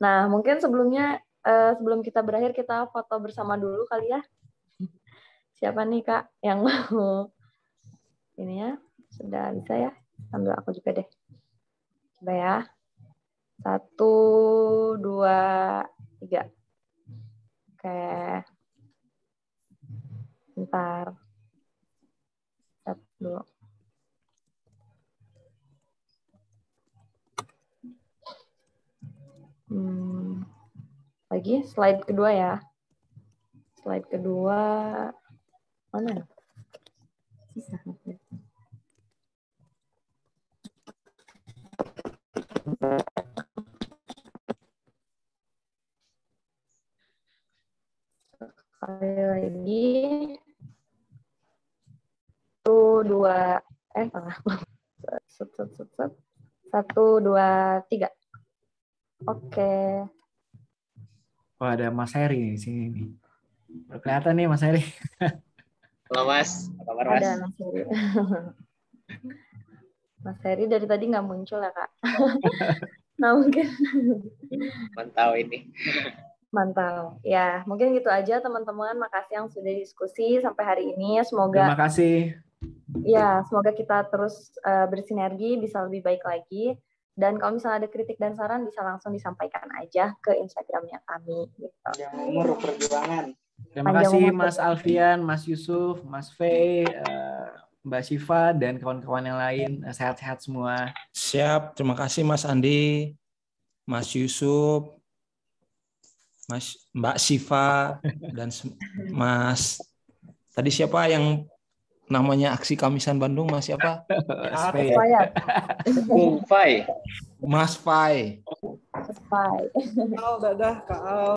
Nah, mungkin sebelumnya Eh, sebelum kita berakhir kita foto bersama dulu kali ya. Siapa nih Kak yang mau ini ya? Sudah bisa ya? Ambil aku juga deh. Coba ya. Satu, dua, tiga. Oke. Bentar. Satu Hmm lagi slide kedua ya. Slide kedua mana? Sisa. Sekali lagi. Satu, dua, eh salah. Satu, dua, tiga. Oke. Okay. Wah oh, ada Mas Heri di sini nih. Kelihatan nih Mas Heri. Halo Mas, apa kabar Mas? Ada Mas Heri. Mas Heri dari tadi nggak muncul ya Kak. nah mungkin. Mantau ini. Mantau. Ya, mungkin gitu aja teman-teman. Makasih yang sudah diskusi sampai hari ini. Semoga Terima kasih. Ya, semoga kita terus uh, bersinergi bisa lebih baik lagi. Dan kalau misalnya ada kritik dan saran bisa langsung disampaikan aja ke Instagramnya kami. Gitu. Yang umur perjuangan. Terima kasih Mas Alfian, Mas Yusuf, Mas V eh, Mbak Siva dan kawan-kawan yang lain eh, sehat-sehat semua. Siap, terima kasih Mas Andi, Mas Yusuf, Mas Mbak Siva dan Mas tadi siapa yang namanya aksi Kamisan Bandung Mas siapa? Ya, Mas Fai. Mas Fai. Mas Fai. dadah Kak